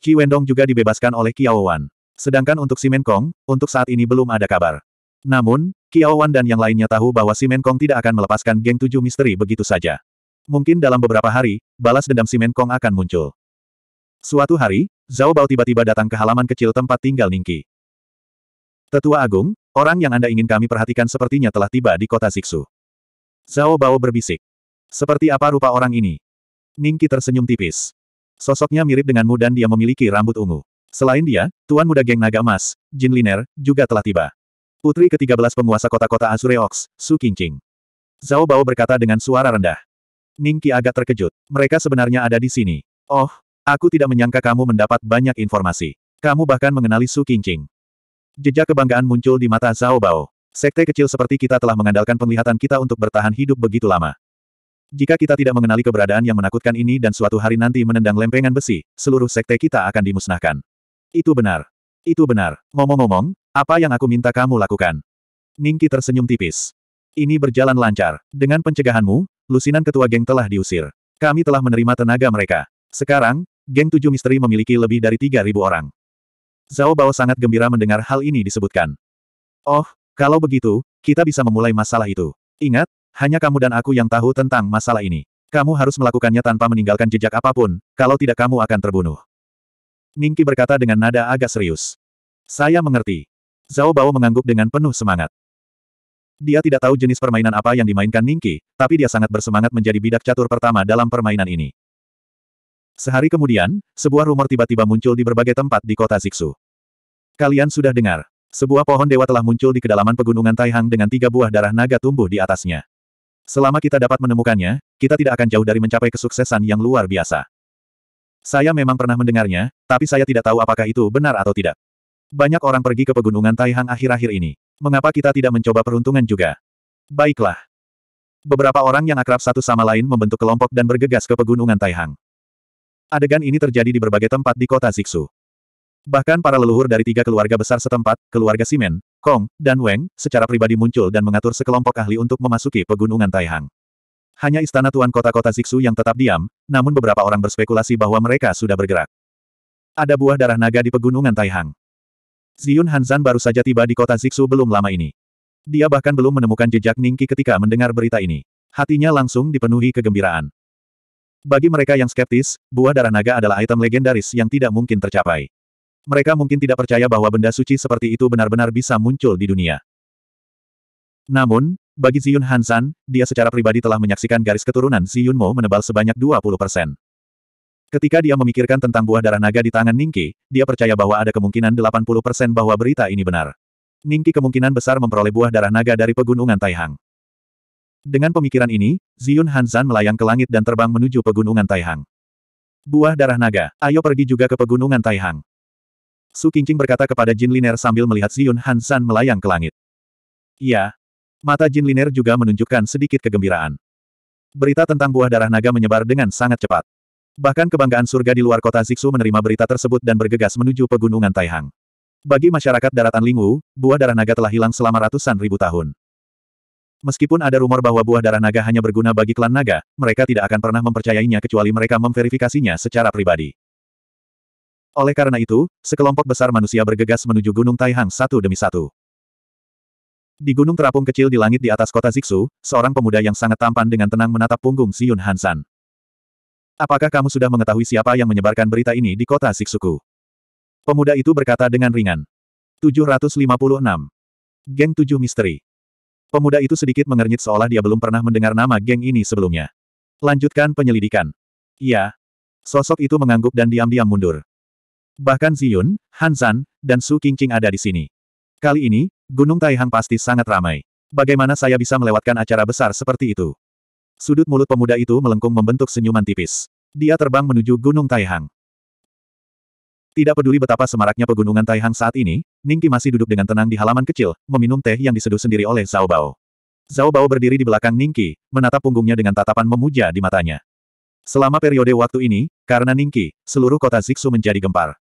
Qi Wendong juga dibebaskan oleh Kiao Wan. Sedangkan untuk Simen Kong, untuk saat ini belum ada kabar. Namun, Kiao Wan dan yang lainnya tahu bahwa Simen Kong tidak akan melepaskan geng tujuh misteri begitu saja. Mungkin dalam beberapa hari, balas dendam si Menkong akan muncul. Suatu hari, Zhao Bao tiba-tiba datang ke halaman kecil tempat tinggal Ningki. Tetua Agung, orang yang Anda ingin kami perhatikan sepertinya telah tiba di kota Siksu. Zhao Bao berbisik. Seperti apa rupa orang ini? Ningki tersenyum tipis. Sosoknya mirip denganmu dan dia memiliki rambut ungu. Selain dia, Tuan Muda Geng Naga Emas, Jin Liner, juga telah tiba. Putri ke-13 penguasa kota-kota Azureox, Su Qingqing. Zhao Bao berkata dengan suara rendah. Ning agak terkejut. Mereka sebenarnya ada di sini. Oh, aku tidak menyangka kamu mendapat banyak informasi. Kamu bahkan mengenali Su Qingqing. Jejak kebanggaan muncul di mata Zhao Bao. Sekte kecil seperti kita telah mengandalkan penglihatan kita untuk bertahan hidup begitu lama. Jika kita tidak mengenali keberadaan yang menakutkan ini dan suatu hari nanti menendang lempengan besi, seluruh sekte kita akan dimusnahkan. Itu benar. Itu benar. Ngomong-ngomong, apa yang aku minta kamu lakukan? Ningki tersenyum tipis. Ini berjalan lancar. Dengan pencegahanmu, lusinan ketua geng telah diusir. Kami telah menerima tenaga mereka. Sekarang, geng tujuh misteri memiliki lebih dari tiga ribu orang. Zhao Bao sangat gembira mendengar hal ini disebutkan. Oh, kalau begitu, kita bisa memulai masalah itu. Ingat, hanya kamu dan aku yang tahu tentang masalah ini. Kamu harus melakukannya tanpa meninggalkan jejak apapun, kalau tidak kamu akan terbunuh. Ningki berkata dengan nada agak serius. Saya mengerti. Zhao Bao mengangguk dengan penuh semangat. Dia tidak tahu jenis permainan apa yang dimainkan Ningki, tapi dia sangat bersemangat menjadi bidak catur pertama dalam permainan ini. Sehari kemudian, sebuah rumor tiba-tiba muncul di berbagai tempat di kota Ziksu. Kalian sudah dengar, sebuah pohon dewa telah muncul di kedalaman pegunungan Taihang dengan tiga buah darah naga tumbuh di atasnya. Selama kita dapat menemukannya, kita tidak akan jauh dari mencapai kesuksesan yang luar biasa. Saya memang pernah mendengarnya, tapi saya tidak tahu apakah itu benar atau tidak. Banyak orang pergi ke pegunungan Taihang akhir-akhir ini. Mengapa kita tidak mencoba peruntungan juga? Baiklah. Beberapa orang yang akrab satu sama lain membentuk kelompok dan bergegas ke pegunungan Taihang. Adegan ini terjadi di berbagai tempat di kota Ziksu. Bahkan para leluhur dari tiga keluarga besar setempat, keluarga Simen, Kong, dan Weng, secara pribadi muncul dan mengatur sekelompok ahli untuk memasuki pegunungan Taihang. Hanya istana tuan kota-kota Ziksu yang tetap diam, namun beberapa orang berspekulasi bahwa mereka sudah bergerak. Ada buah darah naga di pegunungan Taihang. Ziyun Hanzan baru saja tiba di kota Zixu belum lama ini. Dia bahkan belum menemukan jejak Ningki ketika mendengar berita ini. Hatinya langsung dipenuhi kegembiraan. Bagi mereka yang skeptis, buah darah naga adalah item legendaris yang tidak mungkin tercapai. Mereka mungkin tidak percaya bahwa benda suci seperti itu benar-benar bisa muncul di dunia. Namun, bagi Ziyun Hansan, dia secara pribadi telah menyaksikan garis keturunan Ziyun Mo menebal sebanyak 20%. Ketika dia memikirkan tentang buah darah naga di tangan Ningki, dia percaya bahwa ada kemungkinan 80% bahwa berita ini benar. Ningki kemungkinan besar memperoleh buah darah naga dari pegunungan Taihang. Dengan pemikiran ini, Ziyun Hanzan melayang ke langit dan terbang menuju pegunungan Taihang. Buah darah naga, ayo pergi juga ke pegunungan Taihang. Su Qingqing berkata kepada Jin Liner sambil melihat Ziyun Hanzan melayang ke langit. Ya, Mata Jin Liner juga menunjukkan sedikit kegembiraan. Berita tentang buah darah naga menyebar dengan sangat cepat. Bahkan kebanggaan surga di luar kota Ziksu menerima berita tersebut dan bergegas menuju pegunungan Taihang. Bagi masyarakat daratan Lingwu, buah darah naga telah hilang selama ratusan ribu tahun. Meskipun ada rumor bahwa buah darah naga hanya berguna bagi klan naga, mereka tidak akan pernah mempercayainya kecuali mereka memverifikasinya secara pribadi. Oleh karena itu, sekelompok besar manusia bergegas menuju Gunung Taihang satu demi satu. Di gunung terapung kecil di langit di atas kota Ziksu, seorang pemuda yang sangat tampan dengan tenang menatap punggung Siun Hansan. Apakah kamu sudah mengetahui siapa yang menyebarkan berita ini di kota Siksuku? Pemuda itu berkata dengan ringan. 756. Geng Tujuh Misteri. Pemuda itu sedikit mengernyit seolah dia belum pernah mendengar nama geng ini sebelumnya. Lanjutkan penyelidikan. Iya. Sosok itu mengangguk dan diam-diam mundur. Bahkan Ziyun, Hanzan, dan Su Qingqing ada di sini. Kali ini, Gunung Taihang pasti sangat ramai. Bagaimana saya bisa melewatkan acara besar seperti itu? Sudut mulut pemuda itu melengkung membentuk senyuman tipis. Dia terbang menuju Gunung Taihang. Tidak peduli betapa semaraknya pegunungan Taihang saat ini, Ningki masih duduk dengan tenang di halaman kecil, meminum teh yang diseduh sendiri oleh Zhao Bao. Zhao Bao berdiri di belakang Ningki, menatap punggungnya dengan tatapan memuja di matanya. Selama periode waktu ini, karena Ningki, seluruh kota Ziksu menjadi gempar.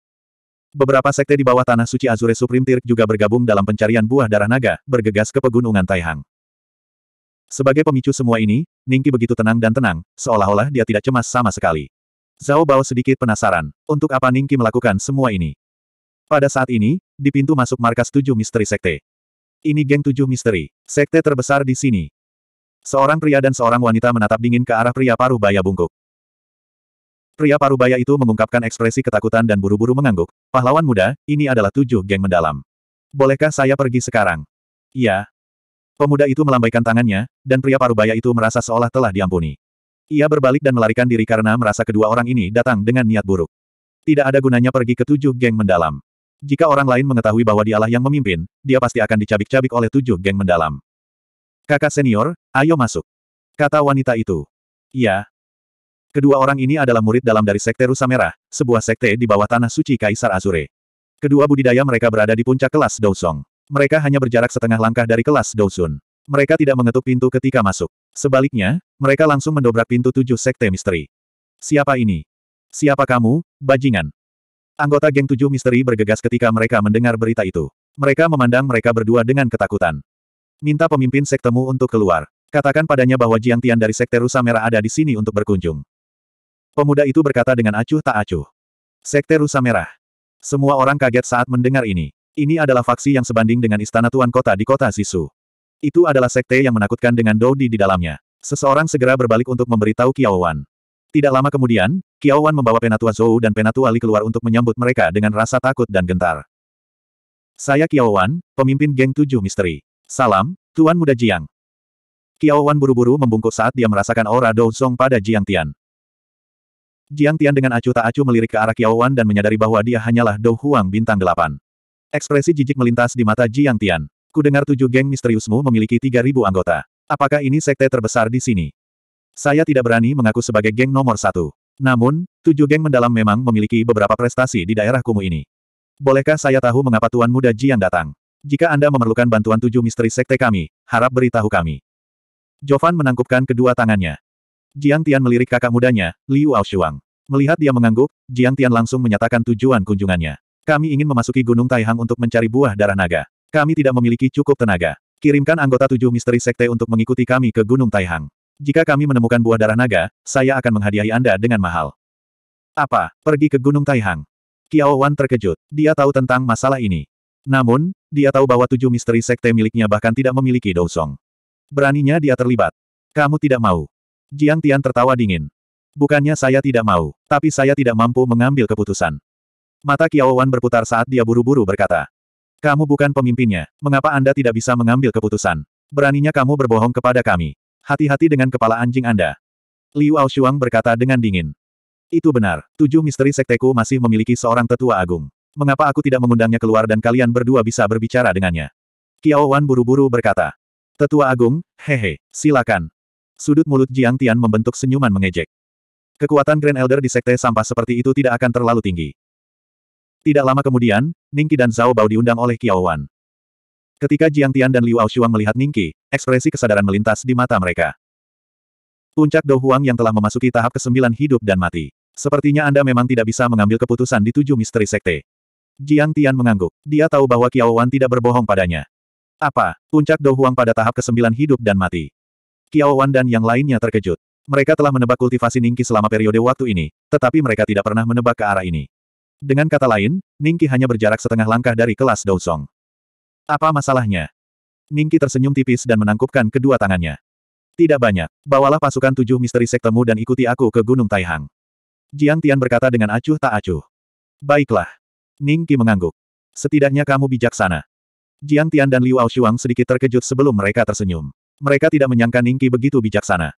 Beberapa sekte di bawah tanah suci Azure Supreme Tirk juga bergabung dalam pencarian buah darah naga, bergegas ke pegunungan Taihang. Sebagai pemicu semua ini, Ningki begitu tenang dan tenang, seolah-olah dia tidak cemas sama sekali. Zhao Bao sedikit penasaran, untuk apa Ningki melakukan semua ini. Pada saat ini, di pintu masuk markas tujuh misteri sekte. Ini geng tujuh misteri, sekte terbesar di sini. Seorang pria dan seorang wanita menatap dingin ke arah pria paruh baya bungkuk. Pria paruh baya itu mengungkapkan ekspresi ketakutan dan buru-buru mengangguk. Pahlawan muda, ini adalah tujuh geng mendalam. Bolehkah saya pergi sekarang? Ya. Pemuda itu melambaikan tangannya, dan pria parubaya itu merasa seolah telah diampuni. Ia berbalik dan melarikan diri karena merasa kedua orang ini datang dengan niat buruk. Tidak ada gunanya pergi ke tujuh geng mendalam. Jika orang lain mengetahui bahwa dialah yang memimpin, dia pasti akan dicabik-cabik oleh tujuh geng mendalam. Kakak senior, ayo masuk. Kata wanita itu. Ya, Kedua orang ini adalah murid dalam dari Sekte Rusa Merah, sebuah sekte di bawah tanah suci Kaisar Azure. Kedua budidaya mereka berada di puncak kelas Dousong. Mereka hanya berjarak setengah langkah dari kelas Douzun. Mereka tidak mengetuk pintu ketika masuk. Sebaliknya, mereka langsung mendobrak pintu tujuh sekte misteri. Siapa ini? Siapa kamu, bajingan? Anggota geng tujuh misteri bergegas ketika mereka mendengar berita itu. Mereka memandang mereka berdua dengan ketakutan. Minta pemimpin sektemu untuk keluar. Katakan padanya bahwa Jiang Tian dari Sekte Rusa Merah ada di sini untuk berkunjung. Pemuda itu berkata dengan acuh tak acuh. Sekte Rusa Merah. Semua orang kaget saat mendengar ini. Ini adalah faksi yang sebanding dengan istana tuan kota di kota Sisu. Itu adalah sekte yang menakutkan dengan Dodi di dalamnya. Seseorang segera berbalik untuk memberitahu Wan. Tidak lama kemudian, Wan membawa Penatua Zhou dan Penatua Li keluar untuk menyambut mereka dengan rasa takut dan gentar. Saya Wan, pemimpin geng tujuh misteri. Salam, Tuan Muda Jiang. Wan buru-buru membungkuk saat dia merasakan aura Douzong pada Jiang Tian. Jiang Tian dengan acuh tak acuh melirik ke arah Wan dan menyadari bahwa dia hanyalah Dou Huang bintang delapan. Ekspresi jijik melintas di mata Jiang Tian. Ku dengar tujuh geng misteriusmu memiliki tiga ribu anggota. Apakah ini sekte terbesar di sini? Saya tidak berani mengaku sebagai geng nomor satu. Namun, tujuh geng mendalam memang memiliki beberapa prestasi di daerah kumuh ini. Bolehkah saya tahu mengapa Tuan Muda Jiang datang? Jika Anda memerlukan bantuan tujuh misteri sekte kami, harap beritahu kami. Jovan menangkupkan kedua tangannya. Jiang Tian melirik kakak mudanya, Liu Aoshuang. Melihat dia mengangguk, Jiang Tian langsung menyatakan tujuan kunjungannya. Kami ingin memasuki Gunung Taihang untuk mencari buah darah naga. Kami tidak memiliki cukup tenaga. Kirimkan anggota tujuh misteri sekte untuk mengikuti kami ke Gunung Taihang. Jika kami menemukan buah darah naga, saya akan menghadiahi Anda dengan mahal. Apa? Pergi ke Gunung Taihang. Kiao Wan terkejut. Dia tahu tentang masalah ini. Namun, dia tahu bahwa tujuh misteri sekte miliknya bahkan tidak memiliki dosong. Beraninya dia terlibat. Kamu tidak mau. Jiang Tian tertawa dingin. Bukannya saya tidak mau, tapi saya tidak mampu mengambil keputusan. Mata Kiao Wan berputar saat dia buru-buru berkata. Kamu bukan pemimpinnya, mengapa Anda tidak bisa mengambil keputusan? Beraninya kamu berbohong kepada kami. Hati-hati dengan kepala anjing Anda. Liu Aoshuang berkata dengan dingin. Itu benar, tujuh misteri sekteku masih memiliki seorang tetua agung. Mengapa aku tidak mengundangnya keluar dan kalian berdua bisa berbicara dengannya? Kiao Wan buru-buru berkata. Tetua agung, hehe, silakan. Sudut mulut Jiang Tian membentuk senyuman mengejek. Kekuatan Grand Elder di Sekte Sampah seperti itu tidak akan terlalu tinggi. Tidak lama kemudian, Ningki dan Zhao Bao diundang oleh Qiao Wan. Ketika Jiang Tian dan Liu Aoshuang melihat Ningki, ekspresi kesadaran melintas di mata mereka. Puncak Dou Huang yang telah memasuki tahap kesembilan hidup dan mati. Sepertinya Anda memang tidak bisa mengambil keputusan di tujuh misteri sekte. Jiang Tian mengangguk. Dia tahu bahwa Qiao Wan tidak berbohong padanya. Apa? Puncak Dou Huang pada tahap kesembilan hidup dan mati. Qiao Wan dan yang lainnya terkejut. Mereka telah menebak kultivasi Ningki selama periode waktu ini, tetapi mereka tidak pernah menebak ke arah ini. Dengan kata lain, Ningki hanya berjarak setengah langkah dari kelas Dousong. Apa masalahnya? Ningki tersenyum tipis dan menangkupkan kedua tangannya. Tidak banyak. Bawalah pasukan tujuh misteri sektemu dan ikuti aku ke Gunung Taihang. Jiang Tian berkata dengan acuh tak acuh. Baiklah. Ningki mengangguk. Setidaknya kamu bijaksana. Jiang Tian dan Liu Aoshuang sedikit terkejut sebelum mereka tersenyum. Mereka tidak menyangka Ningki begitu bijaksana.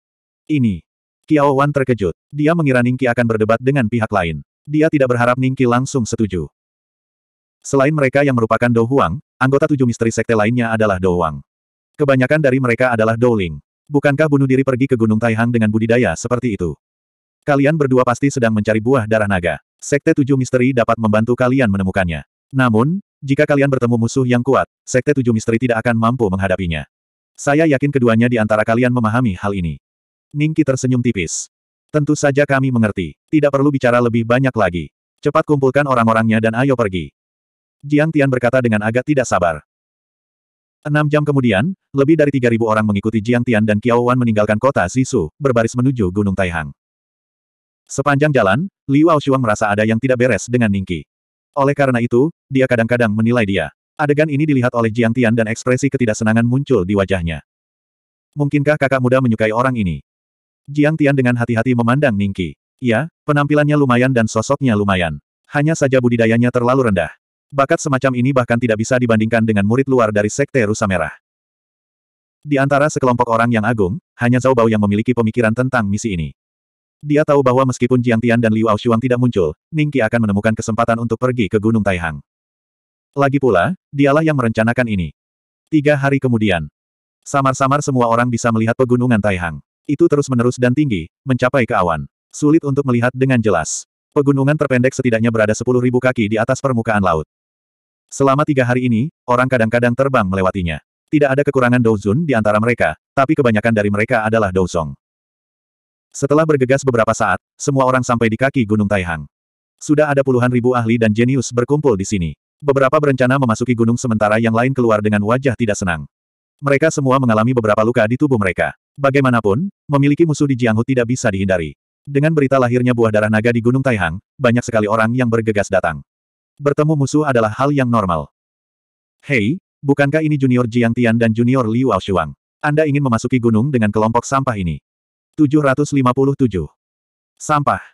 Ini. Kiao Wan terkejut. Dia mengira Ningki akan berdebat dengan pihak lain. Dia tidak berharap Ningki langsung setuju. Selain mereka yang merupakan Dou Huang, anggota tujuh misteri sekte lainnya adalah Dou Huang. Kebanyakan dari mereka adalah Dou Ling. Bukankah bunuh diri pergi ke Gunung Taihang dengan budidaya seperti itu? Kalian berdua pasti sedang mencari buah darah naga. Sekte tujuh misteri dapat membantu kalian menemukannya. Namun, jika kalian bertemu musuh yang kuat, Sekte tujuh misteri tidak akan mampu menghadapinya. Saya yakin keduanya di antara kalian memahami hal ini. Ningki tersenyum tipis. Tentu saja kami mengerti. Tidak perlu bicara lebih banyak lagi. Cepat kumpulkan orang-orangnya dan ayo pergi. Jiang Tian berkata dengan agak tidak sabar. Enam jam kemudian, lebih dari tiga ribu orang mengikuti Jiang Tian dan Kiao Wan meninggalkan kota Sisu, berbaris menuju Gunung Taihang. Sepanjang jalan, Li Wao Shuang merasa ada yang tidak beres dengan Ningki. Oleh karena itu, dia kadang-kadang menilai dia. Adegan ini dilihat oleh Jiang Tian dan ekspresi ketidaksenangan muncul di wajahnya. Mungkinkah kakak muda menyukai orang ini? Jiang Tian dengan hati-hati memandang Ningki. Ya, penampilannya lumayan dan sosoknya lumayan. Hanya saja budidayanya terlalu rendah. Bakat semacam ini bahkan tidak bisa dibandingkan dengan murid luar dari Sekte Rusa Merah. Di antara sekelompok orang yang agung, hanya Zhao Bao yang memiliki pemikiran tentang misi ini. Dia tahu bahwa meskipun Jiang Tian dan Liu Aoshuang tidak muncul, Ningki akan menemukan kesempatan untuk pergi ke Gunung Taihang. Lagi pula, dialah yang merencanakan ini. Tiga hari kemudian, samar-samar semua orang bisa melihat pegunungan Taihang. Itu terus-menerus dan tinggi, mencapai ke awan. Sulit untuk melihat dengan jelas. Pegunungan terpendek setidaknya berada 10.000 kaki di atas permukaan laut. Selama tiga hari ini, orang kadang-kadang terbang melewatinya. Tidak ada kekurangan Douzun di antara mereka, tapi kebanyakan dari mereka adalah Douzong. Setelah bergegas beberapa saat, semua orang sampai di kaki Gunung Taihang. Sudah ada puluhan ribu ahli dan jenius berkumpul di sini. Beberapa berencana memasuki gunung sementara yang lain keluar dengan wajah tidak senang. Mereka semua mengalami beberapa luka di tubuh mereka. Bagaimanapun, memiliki musuh di Jianghu tidak bisa dihindari. Dengan berita lahirnya buah darah naga di Gunung Taihang, banyak sekali orang yang bergegas datang. Bertemu musuh adalah hal yang normal. Hei, bukankah ini Junior Jiang Tian dan Junior Liu Shuang? Anda ingin memasuki gunung dengan kelompok sampah ini. 757. Sampah.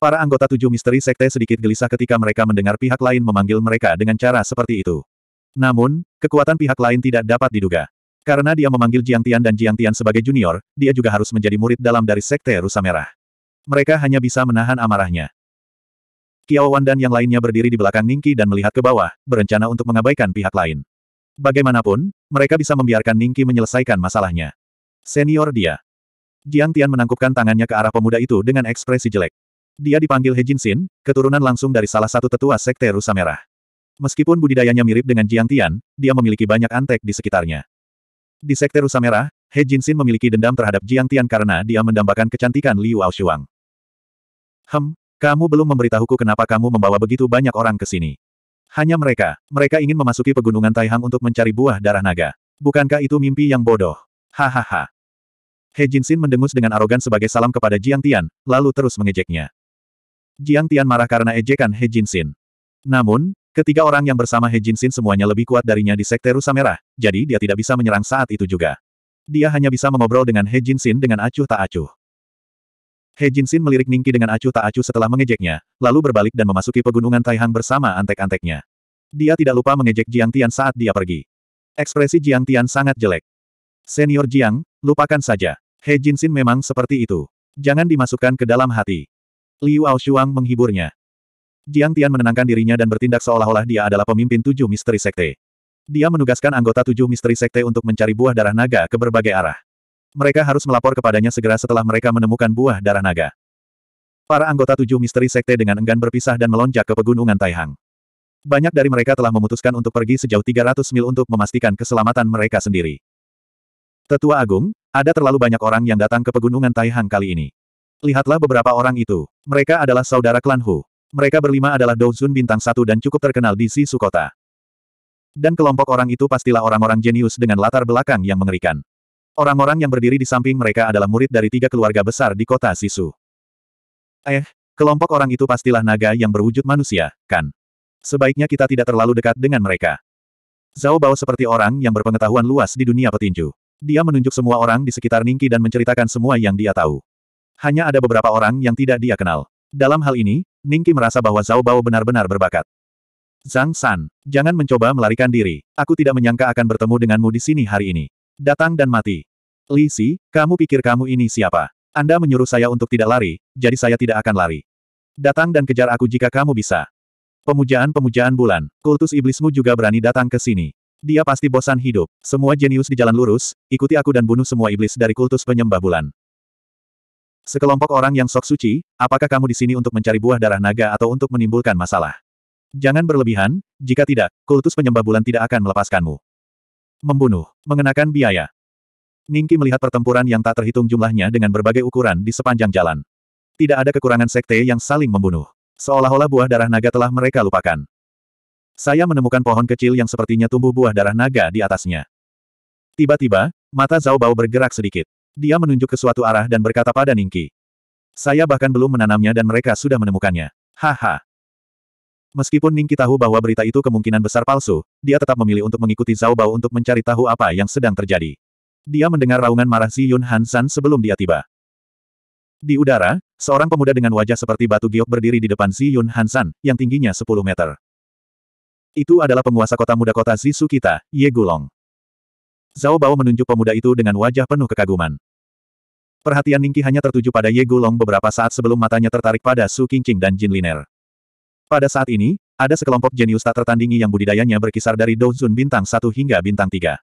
Para anggota tujuh misteri sekte sedikit gelisah ketika mereka mendengar pihak lain memanggil mereka dengan cara seperti itu. Namun, kekuatan pihak lain tidak dapat diduga. Karena dia memanggil Jiang Tian dan Jiang Tian sebagai junior, dia juga harus menjadi murid dalam dari Sekte Rusa Merah. Mereka hanya bisa menahan amarahnya. Kiao Wan dan yang lainnya berdiri di belakang Ningki dan melihat ke bawah, berencana untuk mengabaikan pihak lain. Bagaimanapun, mereka bisa membiarkan Ningki menyelesaikan masalahnya. Senior dia. Jiang Tian menangkupkan tangannya ke arah pemuda itu dengan ekspresi jelek. Dia dipanggil He Jin Xin, keturunan langsung dari salah satu tetua Sekte Rusa Merah. Meskipun budidayanya mirip dengan Jiang Tian, dia memiliki banyak antek di sekitarnya. Di Sekte Rusa Merah, He Sin memiliki dendam terhadap Jiang Tian karena dia mendambakan kecantikan Liu Shuang. Hem, kamu belum memberitahuku kenapa kamu membawa begitu banyak orang ke sini. Hanya mereka, mereka ingin memasuki pegunungan Taihang untuk mencari buah darah naga. Bukankah itu mimpi yang bodoh? Hahaha. He Sin mendengus dengan arogan sebagai salam kepada Jiang Tian, lalu terus mengejeknya. Jiang Tian marah karena ejekan He Sin. Namun, Ketiga orang yang bersama He Jin Sin semuanya lebih kuat darinya di Sekte Rusa Merah, jadi dia tidak bisa menyerang saat itu juga. Dia hanya bisa mengobrol dengan He Jin Sin dengan acuh tak acuh. He Jin Sin melirik Ningki dengan acuh tak acuh setelah mengejeknya, lalu berbalik dan memasuki pegunungan Taihang bersama antek-anteknya. Dia tidak lupa mengejek Jiang Tian saat dia pergi. Ekspresi Jiang Tian sangat jelek. Senior Jiang, lupakan saja. He Jin Sin memang seperti itu. Jangan dimasukkan ke dalam hati. Liu Aoshuang menghiburnya. Jiang Tian menenangkan dirinya dan bertindak seolah-olah dia adalah pemimpin tujuh misteri sekte. Dia menugaskan anggota tujuh misteri sekte untuk mencari buah darah naga ke berbagai arah. Mereka harus melapor kepadanya segera setelah mereka menemukan buah darah naga. Para anggota tujuh misteri sekte dengan enggan berpisah dan melonjak ke pegunungan Taihang. Banyak dari mereka telah memutuskan untuk pergi sejauh 300 mil untuk memastikan keselamatan mereka sendiri. Tetua Agung, ada terlalu banyak orang yang datang ke pegunungan Taihang kali ini. Lihatlah beberapa orang itu. Mereka adalah saudara klan Hu. Mereka berlima adalah Douzun bintang satu dan cukup terkenal di Sisu Kota. Dan kelompok orang itu pastilah orang-orang jenius dengan latar belakang yang mengerikan. Orang-orang yang berdiri di samping mereka adalah murid dari tiga keluarga besar di kota Sisu. Eh, kelompok orang itu pastilah naga yang berwujud manusia, kan? Sebaiknya kita tidak terlalu dekat dengan mereka. Zhao Bao seperti orang yang berpengetahuan luas di dunia petinju. Dia menunjuk semua orang di sekitar Ningki dan menceritakan semua yang dia tahu. Hanya ada beberapa orang yang tidak dia kenal. Dalam hal ini, Ningki merasa bahwa Zhao Bao benar-benar berbakat. Zhang San, jangan mencoba melarikan diri. Aku tidak menyangka akan bertemu denganmu di sini hari ini. Datang dan mati. Li Si, kamu pikir kamu ini siapa? Anda menyuruh saya untuk tidak lari, jadi saya tidak akan lari. Datang dan kejar aku jika kamu bisa. Pemujaan-pemujaan bulan, kultus iblismu juga berani datang ke sini. Dia pasti bosan hidup. Semua jenius di jalan lurus, ikuti aku dan bunuh semua iblis dari kultus penyembah bulan. Sekelompok orang yang sok suci, apakah kamu di sini untuk mencari buah darah naga atau untuk menimbulkan masalah? Jangan berlebihan, jika tidak, kultus penyembah bulan tidak akan melepaskanmu. Membunuh, mengenakan biaya. Ningki melihat pertempuran yang tak terhitung jumlahnya dengan berbagai ukuran di sepanjang jalan. Tidak ada kekurangan sekte yang saling membunuh. Seolah-olah buah darah naga telah mereka lupakan. Saya menemukan pohon kecil yang sepertinya tumbuh buah darah naga di atasnya. Tiba-tiba, mata Zhao Bao bergerak sedikit. Dia menunjuk ke suatu arah dan berkata pada Ningki. Saya bahkan belum menanamnya dan mereka sudah menemukannya. Haha. Meskipun Ningki tahu bahwa berita itu kemungkinan besar palsu, dia tetap memilih untuk mengikuti Zhao Bao untuk mencari tahu apa yang sedang terjadi. Dia mendengar raungan marah Zi Yun Han sebelum dia tiba. Di udara, seorang pemuda dengan wajah seperti batu giok berdiri di depan Zi Yun Han yang tingginya 10 meter. Itu adalah penguasa kota muda kota Zisukita, Ye Gulong. Zhao Bao menunjuk pemuda itu dengan wajah penuh kekaguman. Perhatian Ningki hanya tertuju pada Ye Gulong beberapa saat sebelum matanya tertarik pada Su Qingqing dan Jin Liner. Pada saat ini, ada sekelompok jenius tak tertandingi yang budidayanya berkisar dari Douzun bintang 1 hingga bintang 3.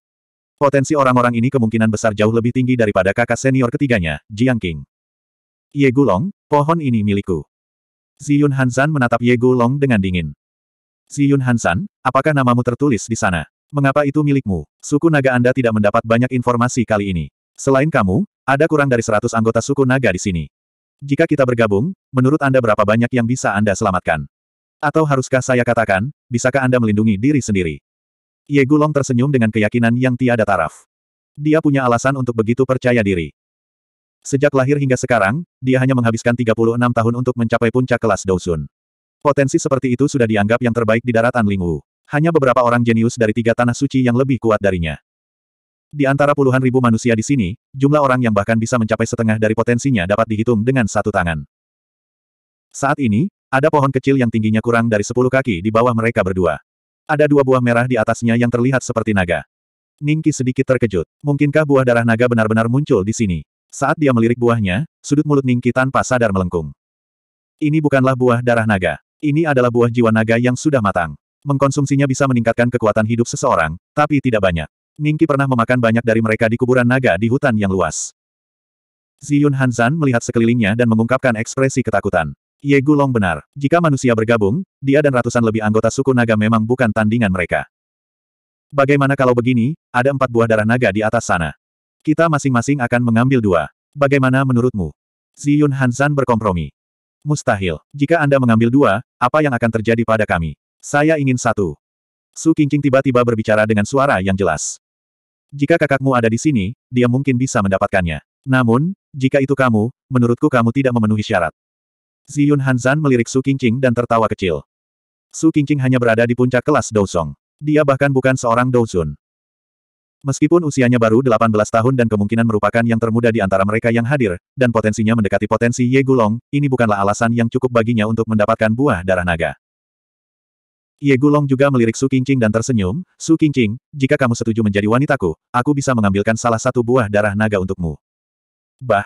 Potensi orang-orang ini kemungkinan besar jauh lebih tinggi daripada kakak senior ketiganya, Jiang King. Ye Gulong, pohon ini milikku. Ziyun Hansan menatap Ye Gulong dengan dingin. Ziyun Hansan, apakah namamu tertulis di sana? Mengapa itu milikmu? Suku naga Anda tidak mendapat banyak informasi kali ini. Selain kamu, ada kurang dari 100 anggota suku naga di sini. Jika kita bergabung, menurut Anda berapa banyak yang bisa Anda selamatkan? Atau haruskah saya katakan, bisakah Anda melindungi diri sendiri? Ye Gulong tersenyum dengan keyakinan yang tiada taraf. Dia punya alasan untuk begitu percaya diri. Sejak lahir hingga sekarang, dia hanya menghabiskan 36 tahun untuk mencapai puncak kelas Dousun. Potensi seperti itu sudah dianggap yang terbaik di daratan Lingwu. Hanya beberapa orang jenius dari tiga tanah suci yang lebih kuat darinya. Di antara puluhan ribu manusia di sini, jumlah orang yang bahkan bisa mencapai setengah dari potensinya dapat dihitung dengan satu tangan. Saat ini, ada pohon kecil yang tingginya kurang dari sepuluh kaki di bawah mereka berdua. Ada dua buah merah di atasnya yang terlihat seperti naga. Ningki sedikit terkejut. Mungkinkah buah darah naga benar-benar muncul di sini? Saat dia melirik buahnya, sudut mulut Ningki tanpa sadar melengkung. Ini bukanlah buah darah naga. Ini adalah buah jiwa naga yang sudah matang. Mengkonsumsinya bisa meningkatkan kekuatan hidup seseorang, tapi tidak banyak. Ningki pernah memakan banyak dari mereka di kuburan naga di hutan yang luas. Ziyun Hanzan melihat sekelilingnya dan mengungkapkan ekspresi ketakutan. Ye Gulong benar. Jika manusia bergabung, dia dan ratusan lebih anggota suku naga memang bukan tandingan mereka. Bagaimana kalau begini, ada empat buah darah naga di atas sana. Kita masing-masing akan mengambil dua. Bagaimana menurutmu? Ziyun Hanzan berkompromi. Mustahil. Jika Anda mengambil dua, apa yang akan terjadi pada kami? Saya ingin satu. Su Qingqing tiba-tiba berbicara dengan suara yang jelas. Jika kakakmu ada di sini, dia mungkin bisa mendapatkannya. Namun, jika itu kamu, menurutku kamu tidak memenuhi syarat. Ziyun Hanzan melirik Su Qingqing dan tertawa kecil. Su Qingqing hanya berada di puncak kelas Douzong. Dia bahkan bukan seorang Douzun. Meskipun usianya baru 18 tahun dan kemungkinan merupakan yang termuda di antara mereka yang hadir, dan potensinya mendekati potensi Ye Gulong, ini bukanlah alasan yang cukup baginya untuk mendapatkan buah darah naga. Ye Gulong juga melirik Su Qingqing dan tersenyum, Su Qingqing, jika kamu setuju menjadi wanitaku, aku bisa mengambilkan salah satu buah darah naga untukmu. Bah!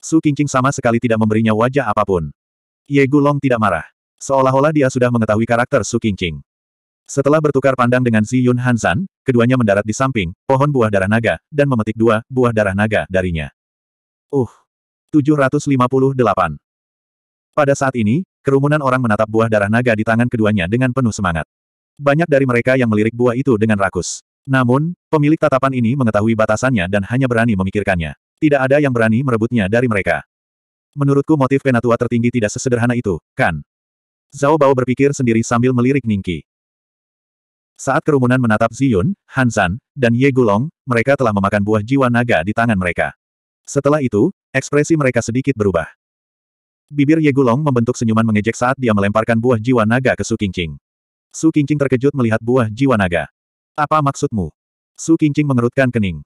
Su Qingqing sama sekali tidak memberinya wajah apapun. Ye Gulong tidak marah. Seolah-olah dia sudah mengetahui karakter Su Qingqing. Setelah bertukar pandang dengan Zi Yun Hansan, keduanya mendarat di samping, pohon buah darah naga, dan memetik dua, buah darah naga, darinya. Uh! 758. Pada saat ini, Kerumunan orang menatap buah darah naga di tangan keduanya dengan penuh semangat. Banyak dari mereka yang melirik buah itu dengan rakus. Namun, pemilik tatapan ini mengetahui batasannya dan hanya berani memikirkannya. Tidak ada yang berani merebutnya dari mereka. Menurutku motif penatua tertinggi tidak sesederhana itu, kan? Zhao Bao berpikir sendiri sambil melirik Ningki. Saat kerumunan menatap Ziyun, Hansan, dan Ye Gulong, mereka telah memakan buah jiwa naga di tangan mereka. Setelah itu, ekspresi mereka sedikit berubah. Bibir Ye Gulong membentuk senyuman mengejek saat dia melemparkan buah jiwa naga ke Su Qingqing. Su Qingqing terkejut melihat buah jiwa naga. Apa maksudmu? Su Qingqing mengerutkan kening.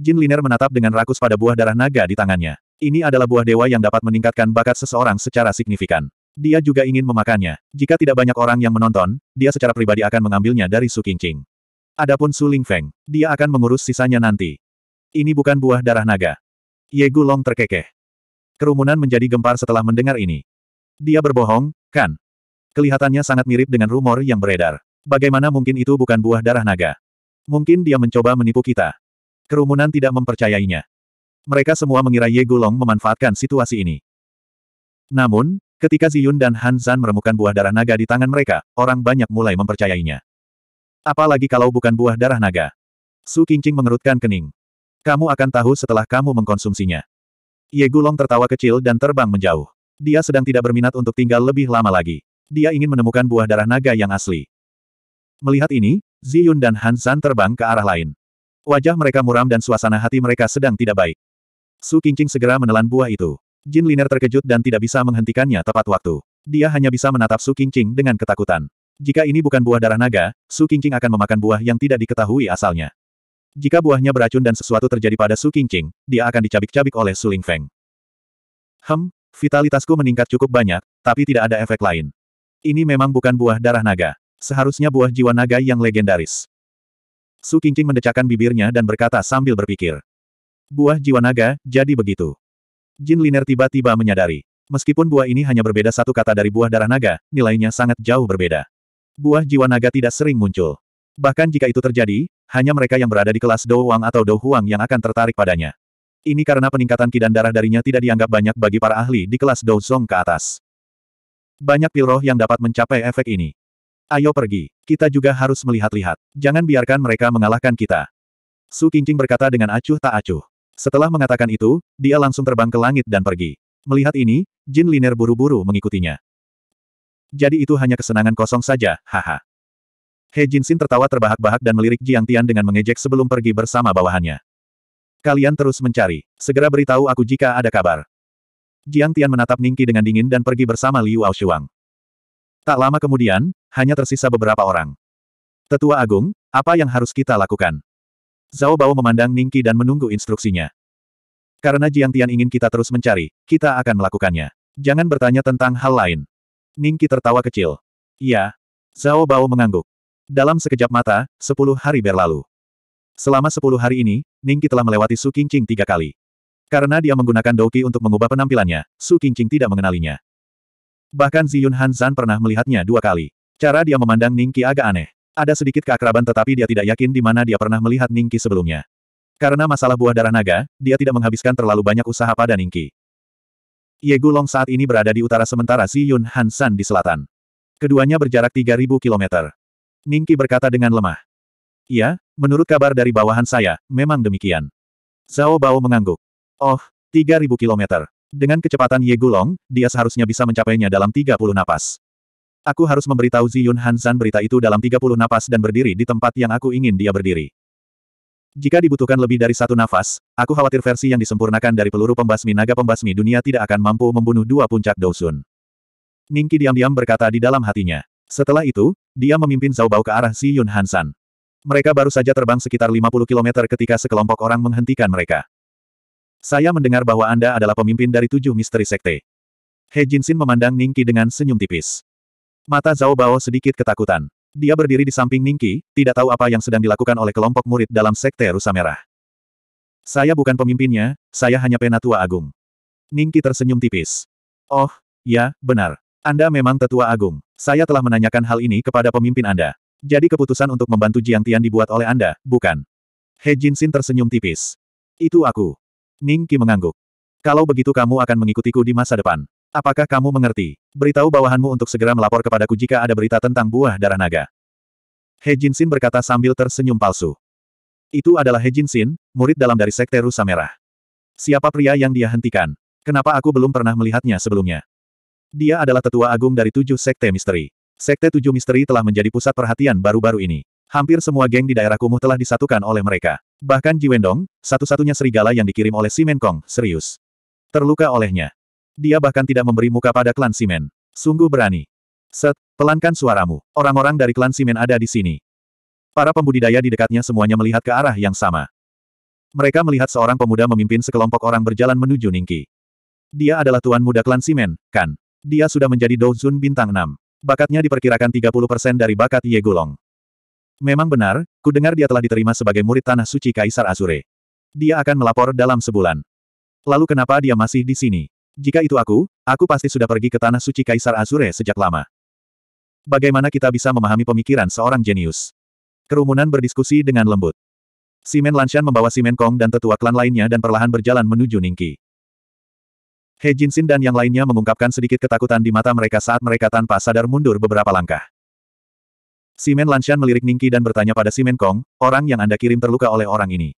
Jin Liner menatap dengan rakus pada buah darah naga di tangannya. Ini adalah buah dewa yang dapat meningkatkan bakat seseorang secara signifikan. Dia juga ingin memakannya. Jika tidak banyak orang yang menonton, dia secara pribadi akan mengambilnya dari Su Qingqing. Adapun Su Lingfeng, dia akan mengurus sisanya nanti. Ini bukan buah darah naga. Ye Gulong terkekeh. Kerumunan menjadi gempar setelah mendengar ini. Dia berbohong, kan? Kelihatannya sangat mirip dengan rumor yang beredar. Bagaimana mungkin itu bukan buah darah naga? Mungkin dia mencoba menipu kita. Kerumunan tidak mempercayainya. Mereka semua mengira Ye Gulong memanfaatkan situasi ini. Namun, ketika Ziyun dan Han Zan meremukan buah darah naga di tangan mereka, orang banyak mulai mempercayainya. Apalagi kalau bukan buah darah naga. Su Qingqing mengerutkan kening. Kamu akan tahu setelah kamu mengkonsumsinya. Ye Gulong tertawa kecil dan terbang menjauh. Dia sedang tidak berminat untuk tinggal lebih lama lagi. Dia ingin menemukan buah darah naga yang asli. Melihat ini, Ziyun dan Han San terbang ke arah lain. Wajah mereka muram dan suasana hati mereka sedang tidak baik. Su Qingqing segera menelan buah itu. Jin Liner terkejut dan tidak bisa menghentikannya tepat waktu. Dia hanya bisa menatap Su Qingqing dengan ketakutan. Jika ini bukan buah darah naga, Su Qingqing akan memakan buah yang tidak diketahui asalnya. Jika buahnya beracun dan sesuatu terjadi pada Su Qingqing, dia akan dicabik-cabik oleh Su Lingfeng. Hem, vitalitasku meningkat cukup banyak, tapi tidak ada efek lain. Ini memang bukan buah darah naga. Seharusnya buah jiwa naga yang legendaris. Su Qingqing mendecakkan bibirnya dan berkata sambil berpikir. Buah jiwa naga, jadi begitu. Jin Liner tiba-tiba menyadari. Meskipun buah ini hanya berbeda satu kata dari buah darah naga, nilainya sangat jauh berbeda. Buah jiwa naga tidak sering muncul. Bahkan jika itu terjadi, hanya mereka yang berada di kelas Dou Wang atau Dou Huang yang akan tertarik padanya. Ini karena peningkatan kidan darah darinya tidak dianggap banyak bagi para ahli di kelas Dou Zong ke atas. Banyak pil roh yang dapat mencapai efek ini. Ayo pergi, kita juga harus melihat-lihat. Jangan biarkan mereka mengalahkan kita. Su Qingqing berkata dengan acuh tak acuh. Setelah mengatakan itu, dia langsung terbang ke langit dan pergi. Melihat ini, Jin Liner buru-buru mengikutinya. Jadi itu hanya kesenangan kosong saja, haha. He Jin Sin tertawa terbahak-bahak dan melirik Jiang Tian dengan mengejek sebelum pergi bersama bawahannya. Kalian terus mencari. Segera beritahu aku jika ada kabar. Jiang Tian menatap Ningki dengan dingin dan pergi bersama Liu Ao Shuang. Tak lama kemudian, hanya tersisa beberapa orang. Tetua Agung, apa yang harus kita lakukan? Zhao Bao memandang Ningki dan menunggu instruksinya. Karena Jiang Tian ingin kita terus mencari, kita akan melakukannya. Jangan bertanya tentang hal lain. Ningki tertawa kecil. Iya. Zhao Bao mengangguk. Dalam sekejap mata, sepuluh hari berlalu. Selama sepuluh hari ini, Ningki telah melewati Su Qingqing tiga kali. Karena dia menggunakan Doki untuk mengubah penampilannya, Su Qingqing tidak mengenalinya. Bahkan Ziyun Hanzan pernah melihatnya dua kali. Cara dia memandang Ningki agak aneh. Ada sedikit keakraban tetapi dia tidak yakin di mana dia pernah melihat Ningki sebelumnya. Karena masalah buah darah naga, dia tidak menghabiskan terlalu banyak usaha pada Ningki. Ye Gulong saat ini berada di utara sementara Ziyun Yun di selatan. Keduanya berjarak 3.000 km. Ningki berkata dengan lemah. Iya, menurut kabar dari bawahan saya, memang demikian. Zhao Bao mengangguk. Oh, 3000 kilometer. Dengan kecepatan Ye Gulong, dia seharusnya bisa mencapainya dalam 30 napas. Aku harus memberitahu Ziyun Hanzan berita itu dalam 30 napas dan berdiri di tempat yang aku ingin dia berdiri. Jika dibutuhkan lebih dari satu nafas, aku khawatir versi yang disempurnakan dari peluru pembasmi naga pembasmi dunia tidak akan mampu membunuh dua puncak Dousun. Ningki diam-diam berkata di dalam hatinya. Setelah itu, dia memimpin Zhao Bao ke arah Si Yun Hansan. Mereka baru saja terbang sekitar 50 km ketika sekelompok orang menghentikan mereka. Saya mendengar bahwa Anda adalah pemimpin dari tujuh misteri sekte. He Jin Sin memandang Ningki dengan senyum tipis. Mata Zhao Bao sedikit ketakutan. Dia berdiri di samping Ningki, tidak tahu apa yang sedang dilakukan oleh kelompok murid dalam sekte Rusa Merah. Saya bukan pemimpinnya, saya hanya penatua agung. Ningki tersenyum tipis. Oh, ya, benar. Anda memang tetua agung. Saya telah menanyakan hal ini kepada pemimpin Anda. Jadi keputusan untuk membantu Jiang Tian dibuat oleh Anda, bukan? He Jinsin tersenyum tipis. Itu aku. Ning Qi mengangguk. Kalau begitu kamu akan mengikutiku di masa depan. Apakah kamu mengerti? Beritahu bawahanmu untuk segera melapor kepadaku jika ada berita tentang buah darah naga. He Jinsin berkata sambil tersenyum palsu. Itu adalah He Jinsin, murid dalam dari Sekte Rusa Merah. Siapa pria yang dia hentikan? Kenapa aku belum pernah melihatnya sebelumnya? Dia adalah tetua agung dari tujuh sekte misteri. Sekte tujuh misteri telah menjadi pusat perhatian baru-baru ini. Hampir semua geng di daerah kumuh telah disatukan oleh mereka. Bahkan Jiwendong, satu-satunya serigala yang dikirim oleh Simen Kong, serius. Terluka olehnya. Dia bahkan tidak memberi muka pada klan Simen. Sungguh berani. Set, pelankan suaramu. Orang-orang dari klan Simen ada di sini. Para pembudidaya di dekatnya semuanya melihat ke arah yang sama. Mereka melihat seorang pemuda memimpin sekelompok orang berjalan menuju Ningki. Dia adalah tuan muda klan Simen, kan? Dia sudah menjadi Douzun bintang 6. Bakatnya diperkirakan 30% dari bakat Ye Gulong. Memang benar, ku dengar dia telah diterima sebagai murid tanah suci Kaisar Azure. Dia akan melapor dalam sebulan. Lalu kenapa dia masih di sini? Jika itu aku, aku pasti sudah pergi ke tanah suci Kaisar Azure sejak lama. Bagaimana kita bisa memahami pemikiran seorang jenius? Kerumunan berdiskusi dengan lembut. Simen Lanshan membawa Simen Kong dan tetua klan lainnya dan perlahan berjalan menuju Ningki. He Jinxin dan yang lainnya mengungkapkan sedikit ketakutan di mata mereka saat mereka tanpa sadar mundur beberapa langkah. Simen Lanshan melirik Ningki dan bertanya pada Simen Kong, orang yang Anda kirim terluka oleh orang ini.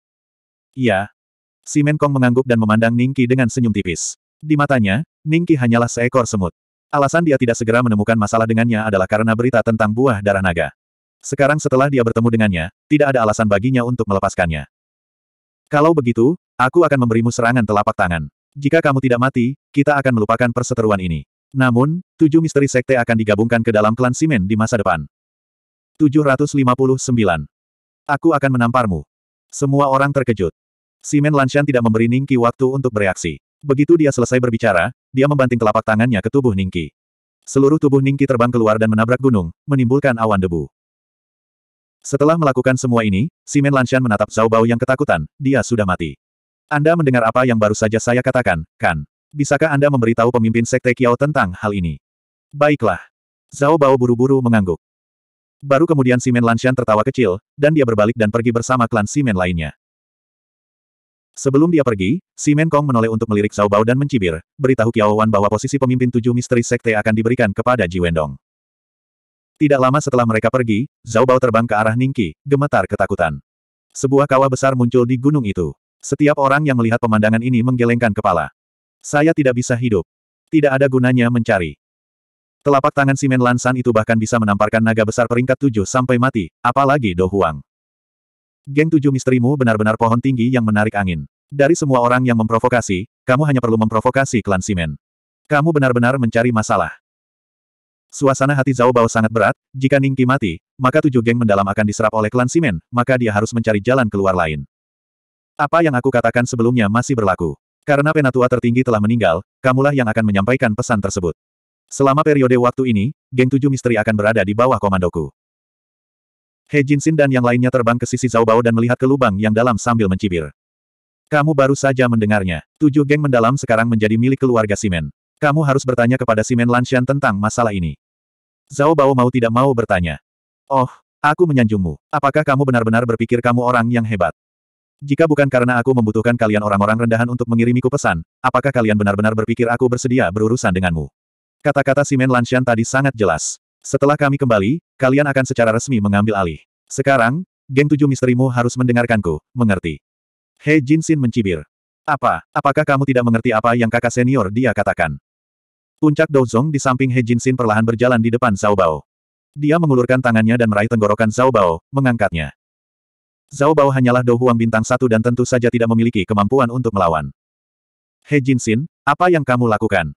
Iya. Simen Kong mengangguk dan memandang Ningki dengan senyum tipis. Di matanya, Ningki hanyalah seekor semut. Alasan dia tidak segera menemukan masalah dengannya adalah karena berita tentang buah darah naga. Sekarang setelah dia bertemu dengannya, tidak ada alasan baginya untuk melepaskannya. Kalau begitu, aku akan memberimu serangan telapak tangan. Jika kamu tidak mati, kita akan melupakan perseteruan ini. Namun, tujuh misteri sekte akan digabungkan ke dalam klan Simen di masa depan. 759. Aku akan menamparmu. Semua orang terkejut. Simen Lanshan tidak memberi Ningki waktu untuk bereaksi. Begitu dia selesai berbicara, dia membanting telapak tangannya ke tubuh Ningki. Seluruh tubuh Ningki terbang keluar dan menabrak gunung, menimbulkan awan debu. Setelah melakukan semua ini, Simen Lanshan menatap Zhao Bao yang ketakutan, dia sudah mati. Anda mendengar apa yang baru saja saya katakan, kan? Bisakah Anda memberitahu pemimpin Sekte Kiao tentang hal ini? Baiklah. Zhao Bao buru-buru mengangguk. Baru kemudian Simen Lanshan tertawa kecil, dan dia berbalik dan pergi bersama klan Simen lainnya. Sebelum dia pergi, Simen Kong menoleh untuk melirik Zhao Bao dan mencibir, beritahu Kiao Wan bahwa posisi pemimpin tujuh misteri sekte akan diberikan kepada Ji Wendong. Tidak lama setelah mereka pergi, Zhao Bao terbang ke arah Ningqi, gemetar ketakutan. Sebuah kawah besar muncul di gunung itu. Setiap orang yang melihat pemandangan ini menggelengkan kepala. Saya tidak bisa hidup. Tidak ada gunanya mencari. Telapak tangan Simen Lansan itu bahkan bisa menamparkan naga besar peringkat tujuh sampai mati, apalagi Do Huang. Geng tujuh misterimu benar-benar pohon tinggi yang menarik angin. Dari semua orang yang memprovokasi, kamu hanya perlu memprovokasi klan Simen. Kamu benar-benar mencari masalah. Suasana hati Zhao Bao sangat berat, jika Ningki mati, maka tujuh geng mendalam akan diserap oleh klan Simen, maka dia harus mencari jalan keluar lain. Apa yang aku katakan sebelumnya masih berlaku. Karena penatua tertinggi telah meninggal, kamulah yang akan menyampaikan pesan tersebut. Selama periode waktu ini, geng tujuh misteri akan berada di bawah komandoku. He Sin dan yang lainnya terbang ke sisi Bao dan melihat ke lubang yang dalam sambil mencibir. Kamu baru saja mendengarnya. Tujuh geng mendalam sekarang menjadi milik keluarga Simen. Kamu harus bertanya kepada Simen Lanshan tentang masalah ini. Zhao Bao mau tidak mau bertanya. Oh, aku menyanjungmu. Apakah kamu benar-benar berpikir kamu orang yang hebat? Jika bukan karena aku membutuhkan kalian orang-orang rendahan untuk mengirimiku pesan, apakah kalian benar-benar berpikir aku bersedia berurusan denganmu? Kata-kata Simen Lanshan tadi sangat jelas. Setelah kami kembali, kalian akan secara resmi mengambil alih. Sekarang, geng tujuh misterimu harus mendengarkanku, mengerti. He Xin mencibir. Apa, apakah kamu tidak mengerti apa yang kakak senior dia katakan? Puncak Douzong di samping He Xin perlahan berjalan di depan Zhao Bao. Dia mengulurkan tangannya dan meraih tenggorokan Zhao Bao, mengangkatnya. Zhao Bao hanyalah Dou bintang satu dan tentu saja tidak memiliki kemampuan untuk melawan. He Jin Sin, apa yang kamu lakukan?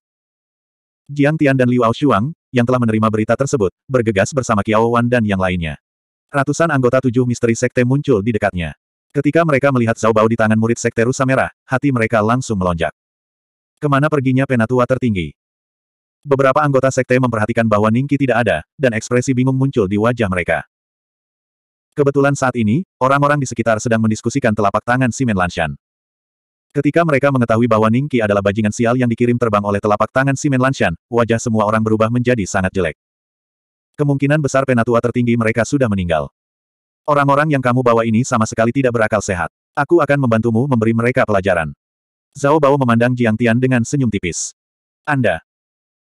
Jiang Tian dan Liu Shuang, yang telah menerima berita tersebut, bergegas bersama Qiao Wan dan yang lainnya. Ratusan anggota tujuh misteri sekte muncul di dekatnya. Ketika mereka melihat Zhao Bao di tangan murid sekte Rusa Merah, hati mereka langsung melonjak. Kemana perginya penatua tertinggi? Beberapa anggota sekte memperhatikan bahwa Ningki tidak ada, dan ekspresi bingung muncul di wajah mereka. Kebetulan saat ini, orang-orang di sekitar sedang mendiskusikan telapak tangan Simen Lanshan. Ketika mereka mengetahui bahwa Ningki adalah bajingan sial yang dikirim terbang oleh telapak tangan Simen Lanshan, wajah semua orang berubah menjadi sangat jelek. Kemungkinan besar penatua tertinggi mereka sudah meninggal. Orang-orang yang kamu bawa ini sama sekali tidak berakal sehat. Aku akan membantumu memberi mereka pelajaran. Zhao Bao memandang Jiang Tian dengan senyum tipis. Anda.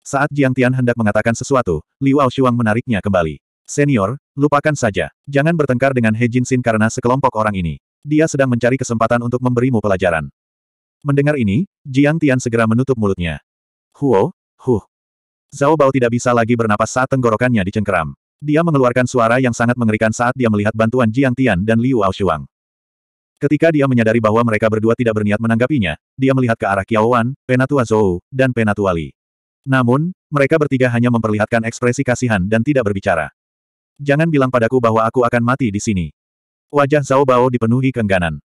Saat Jiang Tian hendak mengatakan sesuatu, Liu Ao menariknya kembali. Senior, lupakan saja. Jangan bertengkar dengan He Jin Sin karena sekelompok orang ini. Dia sedang mencari kesempatan untuk memberimu pelajaran. Mendengar ini, Jiang Tian segera menutup mulutnya. Huo, huh. Zhao Bao tidak bisa lagi bernapas saat tenggorokannya dicengkeram. Dia mengeluarkan suara yang sangat mengerikan saat dia melihat bantuan Jiang Tian dan Liu Aoshuang. Ketika dia menyadari bahwa mereka berdua tidak berniat menanggapinya, dia melihat ke arah Kiao Wan, Penatua Zhou, dan Penatua Li. Namun, mereka bertiga hanya memperlihatkan ekspresi kasihan dan tidak berbicara. Jangan bilang padaku bahwa aku akan mati di sini. Wajah Zhao Bao dipenuhi kengganan.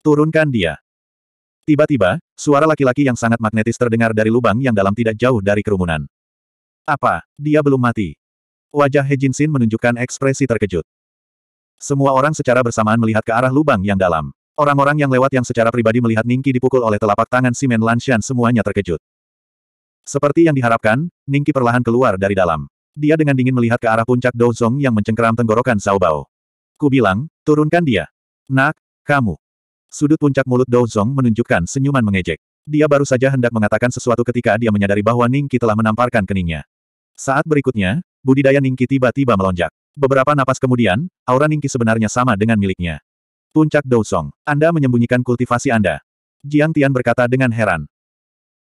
Turunkan dia. Tiba-tiba, suara laki-laki yang sangat magnetis terdengar dari lubang yang dalam tidak jauh dari kerumunan. Apa, dia belum mati? Wajah He Jin Xin menunjukkan ekspresi terkejut. Semua orang secara bersamaan melihat ke arah lubang yang dalam. Orang-orang yang lewat yang secara pribadi melihat Ningki dipukul oleh telapak tangan Simen Lanshan semuanya terkejut. Seperti yang diharapkan, Ningki perlahan keluar dari dalam. Dia dengan dingin melihat ke arah puncak Douzong yang mencengkeram tenggorokan Xiaobao. Ku bilang, turunkan dia. Nak, kamu. Sudut puncak mulut Douzong menunjukkan senyuman mengejek. Dia baru saja hendak mengatakan sesuatu ketika dia menyadari bahwa Ningki telah menamparkan keningnya. Saat berikutnya, budidaya Ningki tiba-tiba melonjak. Beberapa napas kemudian, aura Ningki sebenarnya sama dengan miliknya. Puncak Douzong, Anda menyembunyikan kultivasi Anda. Jiang Tian berkata dengan heran.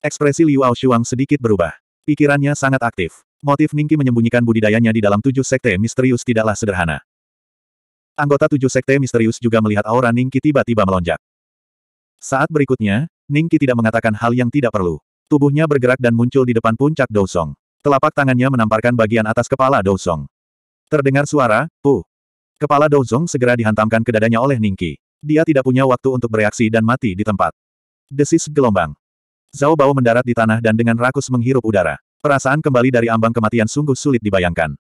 Ekspresi Liu Ao sedikit berubah. Pikirannya sangat aktif. Motif Ningki menyembunyikan budidayanya di dalam tujuh sekte misterius tidaklah sederhana. Anggota tujuh sekte misterius juga melihat aura Ningki tiba-tiba melonjak. Saat berikutnya, Ningki tidak mengatakan hal yang tidak perlu. Tubuhnya bergerak dan muncul di depan puncak Dousong. Telapak tangannya menamparkan bagian atas kepala Dousong. Terdengar suara, pu. Kepala Dousong segera dihantamkan ke dadanya oleh Ningki. Dia tidak punya waktu untuk bereaksi dan mati di tempat. Desis gelombang. Zhao Bao mendarat di tanah dan dengan rakus menghirup udara. Perasaan kembali dari ambang kematian sungguh sulit dibayangkan.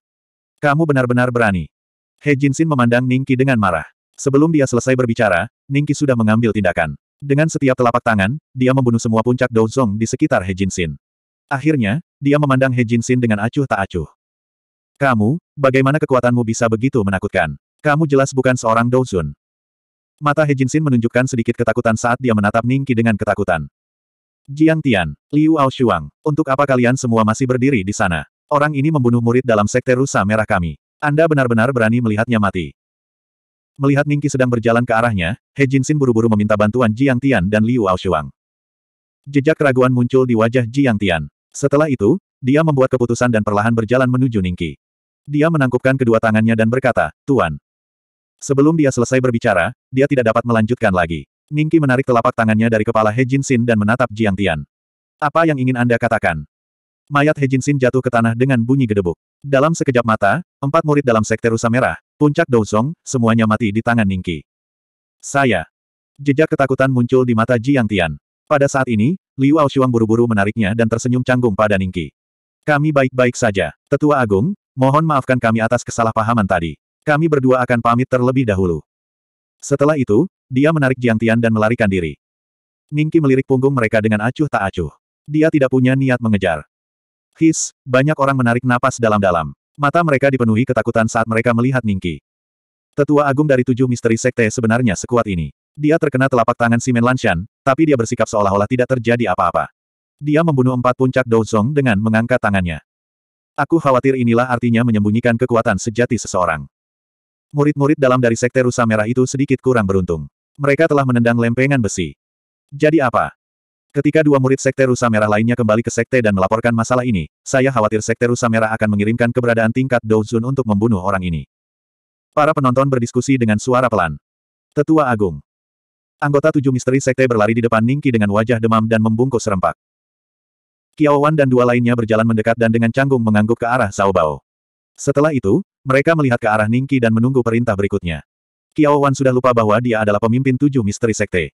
Kamu benar-benar berani. He Jinsin memandang Ningki dengan marah. Sebelum dia selesai berbicara, Ningki sudah mengambil tindakan. Dengan setiap telapak tangan, dia membunuh semua puncak Douzong di sekitar He Jinsin. Akhirnya, dia memandang He Jinsin dengan acuh tak acuh. Kamu, bagaimana kekuatanmu bisa begitu menakutkan? Kamu jelas bukan seorang Douzun. Mata He Jinsin menunjukkan sedikit ketakutan saat dia menatap Ningki dengan ketakutan. Jiang Tian, Liu Aoshuang, untuk apa kalian semua masih berdiri di sana? Orang ini membunuh murid dalam sekte rusa merah kami. Anda benar-benar berani melihatnya mati. Melihat Ningki sedang berjalan ke arahnya, He Jinxin buru-buru meminta bantuan Jiang Tian dan Liu Aoshuang. Jejak keraguan muncul di wajah Jiang Tian. Setelah itu, dia membuat keputusan dan perlahan berjalan menuju Ningki. Dia menangkupkan kedua tangannya dan berkata, Tuan. Sebelum dia selesai berbicara, dia tidak dapat melanjutkan lagi. Ningki menarik telapak tangannya dari kepala He Jin Xin dan menatap Jiang Tian. Apa yang ingin Anda katakan? Mayat He Jin Xin jatuh ke tanah dengan bunyi gedebuk. Dalam sekejap mata, empat murid dalam sekte rusa merah, puncak Douzong, semuanya mati di tangan Ningki. Saya. Jejak ketakutan muncul di mata Jiang Tian. Pada saat ini, Liu Aoshuang buru-buru menariknya dan tersenyum canggung pada Ningki. Kami baik-baik saja, Tetua Agung, mohon maafkan kami atas kesalahpahaman tadi. Kami berdua akan pamit terlebih dahulu. Setelah itu, dia menarik Jiang Tian dan melarikan diri. Ningki melirik punggung mereka dengan acuh tak acuh. Dia tidak punya niat mengejar. His, banyak orang menarik napas dalam-dalam. Mata mereka dipenuhi ketakutan saat mereka melihat Ningki. Tetua agung dari tujuh misteri sekte sebenarnya sekuat ini. Dia terkena telapak tangan Simen Lanshan, tapi dia bersikap seolah-olah tidak terjadi apa-apa. Dia membunuh empat puncak Douzong dengan mengangkat tangannya. Aku khawatir inilah artinya menyembunyikan kekuatan sejati seseorang. Murid-murid dalam dari Sekte Rusa Merah itu sedikit kurang beruntung. Mereka telah menendang lempengan besi. Jadi apa? Ketika dua murid Sekte Rusa Merah lainnya kembali ke Sekte dan melaporkan masalah ini, saya khawatir Sekte Rusa Merah akan mengirimkan keberadaan tingkat Douzun untuk membunuh orang ini. Para penonton berdiskusi dengan suara pelan. Tetua Agung. Anggota tujuh misteri Sekte berlari di depan Ningki dengan wajah demam dan membungkus serempak. Wan dan dua lainnya berjalan mendekat dan dengan canggung mengangguk ke arah Zhao Bao. Setelah itu, mereka melihat ke arah Ningki dan menunggu perintah berikutnya. Kiao Wan sudah lupa bahwa dia adalah pemimpin tujuh misteri sekte.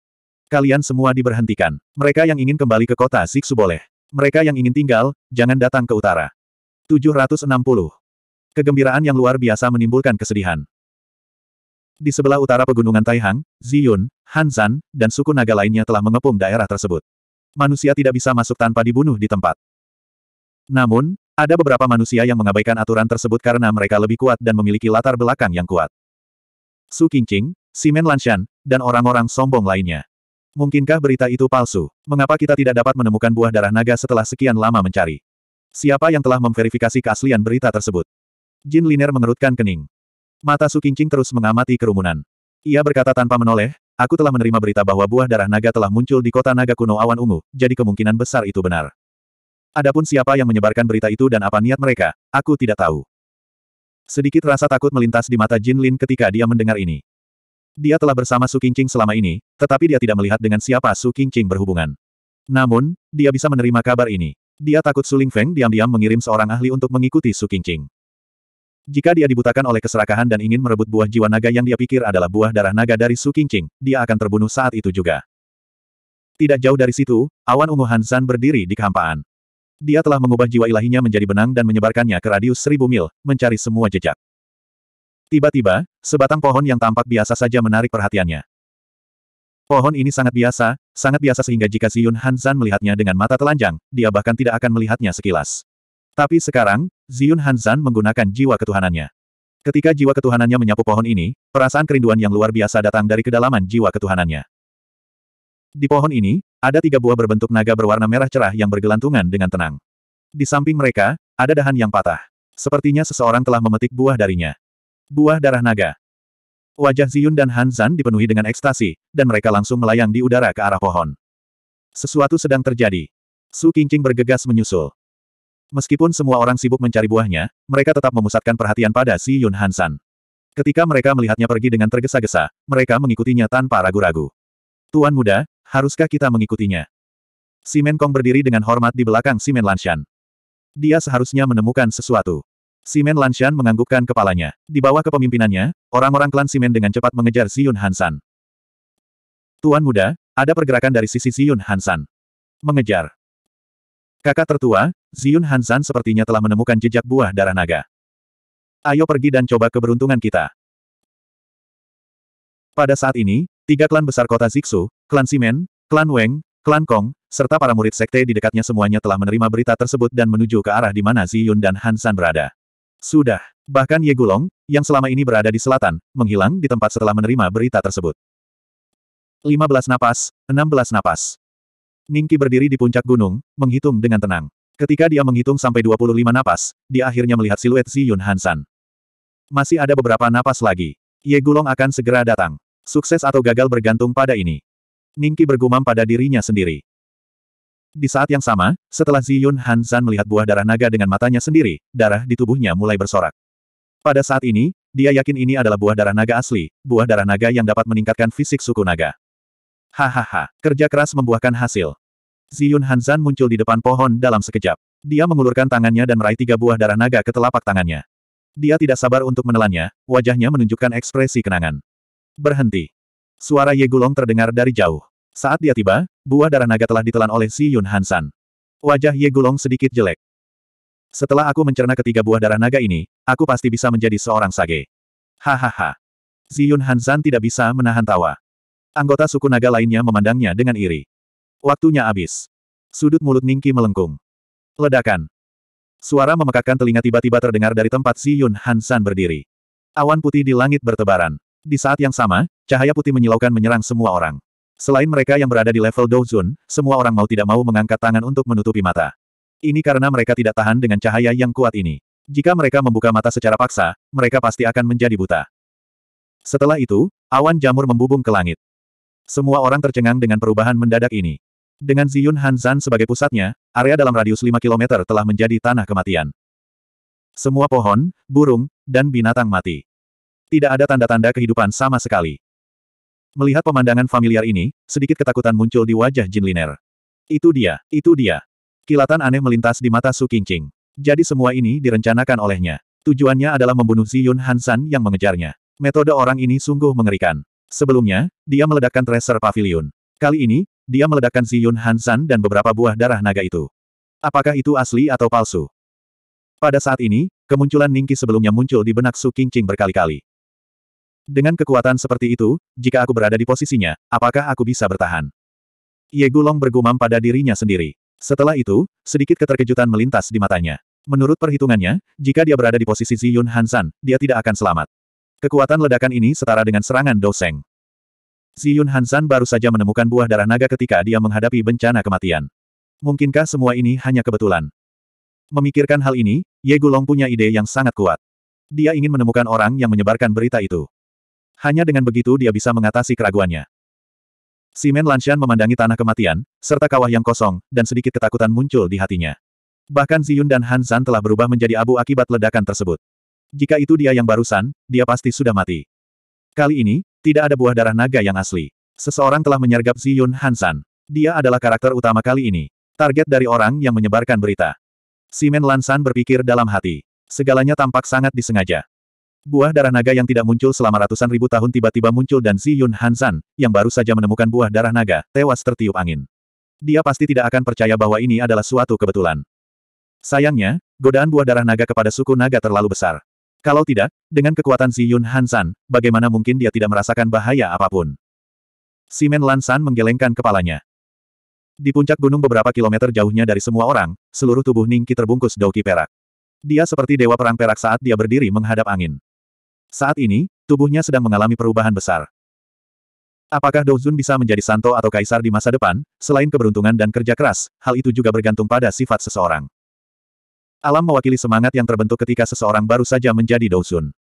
Kalian semua diberhentikan. Mereka yang ingin kembali ke kota Siksu boleh. Mereka yang ingin tinggal, jangan datang ke utara. 760. Kegembiraan yang luar biasa menimbulkan kesedihan. Di sebelah utara pegunungan Taihang, Ziyun, Hanzan, dan suku naga lainnya telah mengepung daerah tersebut. Manusia tidak bisa masuk tanpa dibunuh di tempat. Namun, ada beberapa manusia yang mengabaikan aturan tersebut karena mereka lebih kuat dan memiliki latar belakang yang kuat. Su Qingqing, Simen Lanshan, dan orang-orang sombong lainnya. Mungkinkah berita itu palsu? Mengapa kita tidak dapat menemukan buah darah naga setelah sekian lama mencari? Siapa yang telah memverifikasi keaslian berita tersebut? Jin Liner mengerutkan kening. Mata Su Qingqing terus mengamati kerumunan. Ia berkata tanpa menoleh, aku telah menerima berita bahwa buah darah naga telah muncul di kota naga kuno awan ungu, jadi kemungkinan besar itu benar. Adapun siapa yang menyebarkan berita itu dan apa niat mereka, aku tidak tahu. Sedikit rasa takut melintas di mata Jin Lin ketika dia mendengar ini. Dia telah bersama Su Qingqing selama ini, tetapi dia tidak melihat dengan siapa Su Qingqing berhubungan. Namun, dia bisa menerima kabar ini. Dia takut Su Feng diam-diam mengirim seorang ahli untuk mengikuti Su Qingqing. Jika dia dibutakan oleh keserakahan dan ingin merebut buah jiwa naga yang dia pikir adalah buah darah naga dari Su Qingqing, dia akan terbunuh saat itu juga. Tidak jauh dari situ, awan ungu Hansan berdiri di kehampaan dia telah mengubah jiwa ilahinya menjadi benang dan menyebarkannya ke radius seribu mil, mencari semua jejak. Tiba-tiba, sebatang pohon yang tampak biasa saja menarik perhatiannya. Pohon ini sangat biasa, sangat biasa sehingga jika Ziyun Hanzan melihatnya dengan mata telanjang, dia bahkan tidak akan melihatnya sekilas. Tapi sekarang, Ziyun Hanzan menggunakan jiwa ketuhanannya. Ketika jiwa ketuhanannya menyapu pohon ini, perasaan kerinduan yang luar biasa datang dari kedalaman jiwa ketuhanannya. Di pohon ini, ada tiga buah berbentuk naga berwarna merah cerah yang bergelantungan dengan tenang. Di samping mereka, ada dahan yang patah. Sepertinya seseorang telah memetik buah darinya. Buah darah naga. Wajah Ziyun dan Han Zan dipenuhi dengan ekstasi, dan mereka langsung melayang di udara ke arah pohon. Sesuatu sedang terjadi. Su Qingqing bergegas menyusul. Meskipun semua orang sibuk mencari buahnya, mereka tetap memusatkan perhatian pada Si Yun Hansan. Ketika mereka melihatnya pergi dengan tergesa-gesa, mereka mengikutinya tanpa ragu-ragu. Tuan muda, haruskah kita mengikutinya? Simen Kong berdiri dengan hormat di belakang Simen Lanshan. Dia seharusnya menemukan sesuatu. Simen Lanshan menganggukkan kepalanya. Di bawah kepemimpinannya, orang-orang klan Simen dengan cepat mengejar Si Yun Hansan. Tuan muda, ada pergerakan dari sisi Yun Hansan. Mengejar. Kakak tertua, Si Yun Hansan sepertinya telah menemukan jejak buah darah naga. Ayo pergi dan coba keberuntungan kita. Pada saat ini, Tiga klan besar kota Zixu, klan Simen, klan Weng, klan Kong, serta para murid sekte di dekatnya semuanya telah menerima berita tersebut dan menuju ke arah di mana Ziyun dan Hansan berada. Sudah, bahkan Ye Gulong, yang selama ini berada di selatan, menghilang di tempat setelah menerima berita tersebut. 15 napas, 16 napas. Ningki berdiri di puncak gunung, menghitung dengan tenang. Ketika dia menghitung sampai 25 napas, dia akhirnya melihat siluet Ziyun Hansan. Masih ada beberapa napas lagi. Ye Gulong akan segera datang. Sukses atau gagal bergantung pada ini. Ningki bergumam pada dirinya sendiri. Di saat yang sama, setelah Ziyun Zan melihat buah darah naga dengan matanya sendiri, darah di tubuhnya mulai bersorak. Pada saat ini, dia yakin ini adalah buah darah naga asli, buah darah naga yang dapat meningkatkan fisik suku naga. Hahaha, kerja keras membuahkan hasil. Ziyun Zan muncul di depan pohon dalam sekejap. Dia mengulurkan tangannya dan meraih tiga buah darah naga ke telapak tangannya. Dia tidak sabar untuk menelannya, wajahnya menunjukkan ekspresi kenangan berhenti. Suara Ye Gulong terdengar dari jauh. Saat dia tiba, buah darah naga telah ditelan oleh Si Yun Hansan. Wajah Ye Gulong sedikit jelek. Setelah aku mencerna ketiga buah darah naga ini, aku pasti bisa menjadi seorang sage. Hahaha. Si Yun Hansan tidak bisa menahan tawa. Anggota suku naga lainnya memandangnya dengan iri. Waktunya habis. Sudut mulut Ningki melengkung. Ledakan. Suara memekakkan telinga tiba-tiba terdengar dari tempat Si Yun Hansan berdiri. Awan putih di langit bertebaran. Di saat yang sama, cahaya putih menyilaukan menyerang semua orang. Selain mereka yang berada di level Douzun, semua orang mau tidak mau mengangkat tangan untuk menutupi mata. Ini karena mereka tidak tahan dengan cahaya yang kuat ini. Jika mereka membuka mata secara paksa, mereka pasti akan menjadi buta. Setelah itu, awan jamur membubung ke langit. Semua orang tercengang dengan perubahan mendadak ini. Dengan Ziyun Hanzan sebagai pusatnya, area dalam radius 5 km telah menjadi tanah kematian. Semua pohon, burung, dan binatang mati. Tidak ada tanda-tanda kehidupan sama sekali. Melihat pemandangan familiar ini, sedikit ketakutan muncul di wajah Jin Liner. Itu dia, itu dia. Kilatan aneh melintas di mata Su Qingqing. Jadi semua ini direncanakan olehnya. Tujuannya adalah membunuh Ziyun Hansan yang mengejarnya. Metode orang ini sungguh mengerikan. Sebelumnya, dia meledakkan tracer pavilion. Kali ini, dia meledakkan Ziyun Hansan dan beberapa buah darah naga itu. Apakah itu asli atau palsu? Pada saat ini, kemunculan Ningki sebelumnya muncul di benak Su Qingqing berkali-kali. Dengan kekuatan seperti itu, jika aku berada di posisinya, apakah aku bisa bertahan? Ye Gulong bergumam pada dirinya sendiri. Setelah itu, sedikit keterkejutan melintas di matanya. Menurut perhitungannya, jika dia berada di posisi Ziyun Hansan, dia tidak akan selamat. Kekuatan ledakan ini setara dengan serangan Doseng. Ziyun Hansan baru saja menemukan buah darah naga ketika dia menghadapi bencana kematian. Mungkinkah semua ini hanya kebetulan? Memikirkan hal ini, Ye Gulong punya ide yang sangat kuat. Dia ingin menemukan orang yang menyebarkan berita itu. Hanya dengan begitu dia bisa mengatasi keraguannya. Simen Lanshan memandangi tanah kematian, serta kawah yang kosong, dan sedikit ketakutan muncul di hatinya. Bahkan Ziyun dan Hansan telah berubah menjadi abu akibat ledakan tersebut. Jika itu dia yang barusan, dia pasti sudah mati. Kali ini, tidak ada buah darah naga yang asli. Seseorang telah menyergap Ziyun Han San. Dia adalah karakter utama kali ini. Target dari orang yang menyebarkan berita. Simen Lansan berpikir dalam hati. Segalanya tampak sangat disengaja. Buah darah naga yang tidak muncul selama ratusan ribu tahun tiba-tiba muncul dan Si Yun Hansan, yang baru saja menemukan buah darah naga, tewas tertiup angin. Dia pasti tidak akan percaya bahwa ini adalah suatu kebetulan. Sayangnya, godaan buah darah naga kepada suku naga terlalu besar. Kalau tidak, dengan kekuatan Si Yun Hansan, bagaimana mungkin dia tidak merasakan bahaya apapun? Simen Lansan menggelengkan kepalanya. Di puncak gunung beberapa kilometer jauhnya dari semua orang, seluruh tubuh Ningki terbungkus doki perak. Dia seperti dewa perang perak saat dia berdiri menghadap angin. Saat ini, tubuhnya sedang mengalami perubahan besar. Apakah Douzun bisa menjadi santo atau kaisar di masa depan, selain keberuntungan dan kerja keras, hal itu juga bergantung pada sifat seseorang. Alam mewakili semangat yang terbentuk ketika seseorang baru saja menjadi Douzun.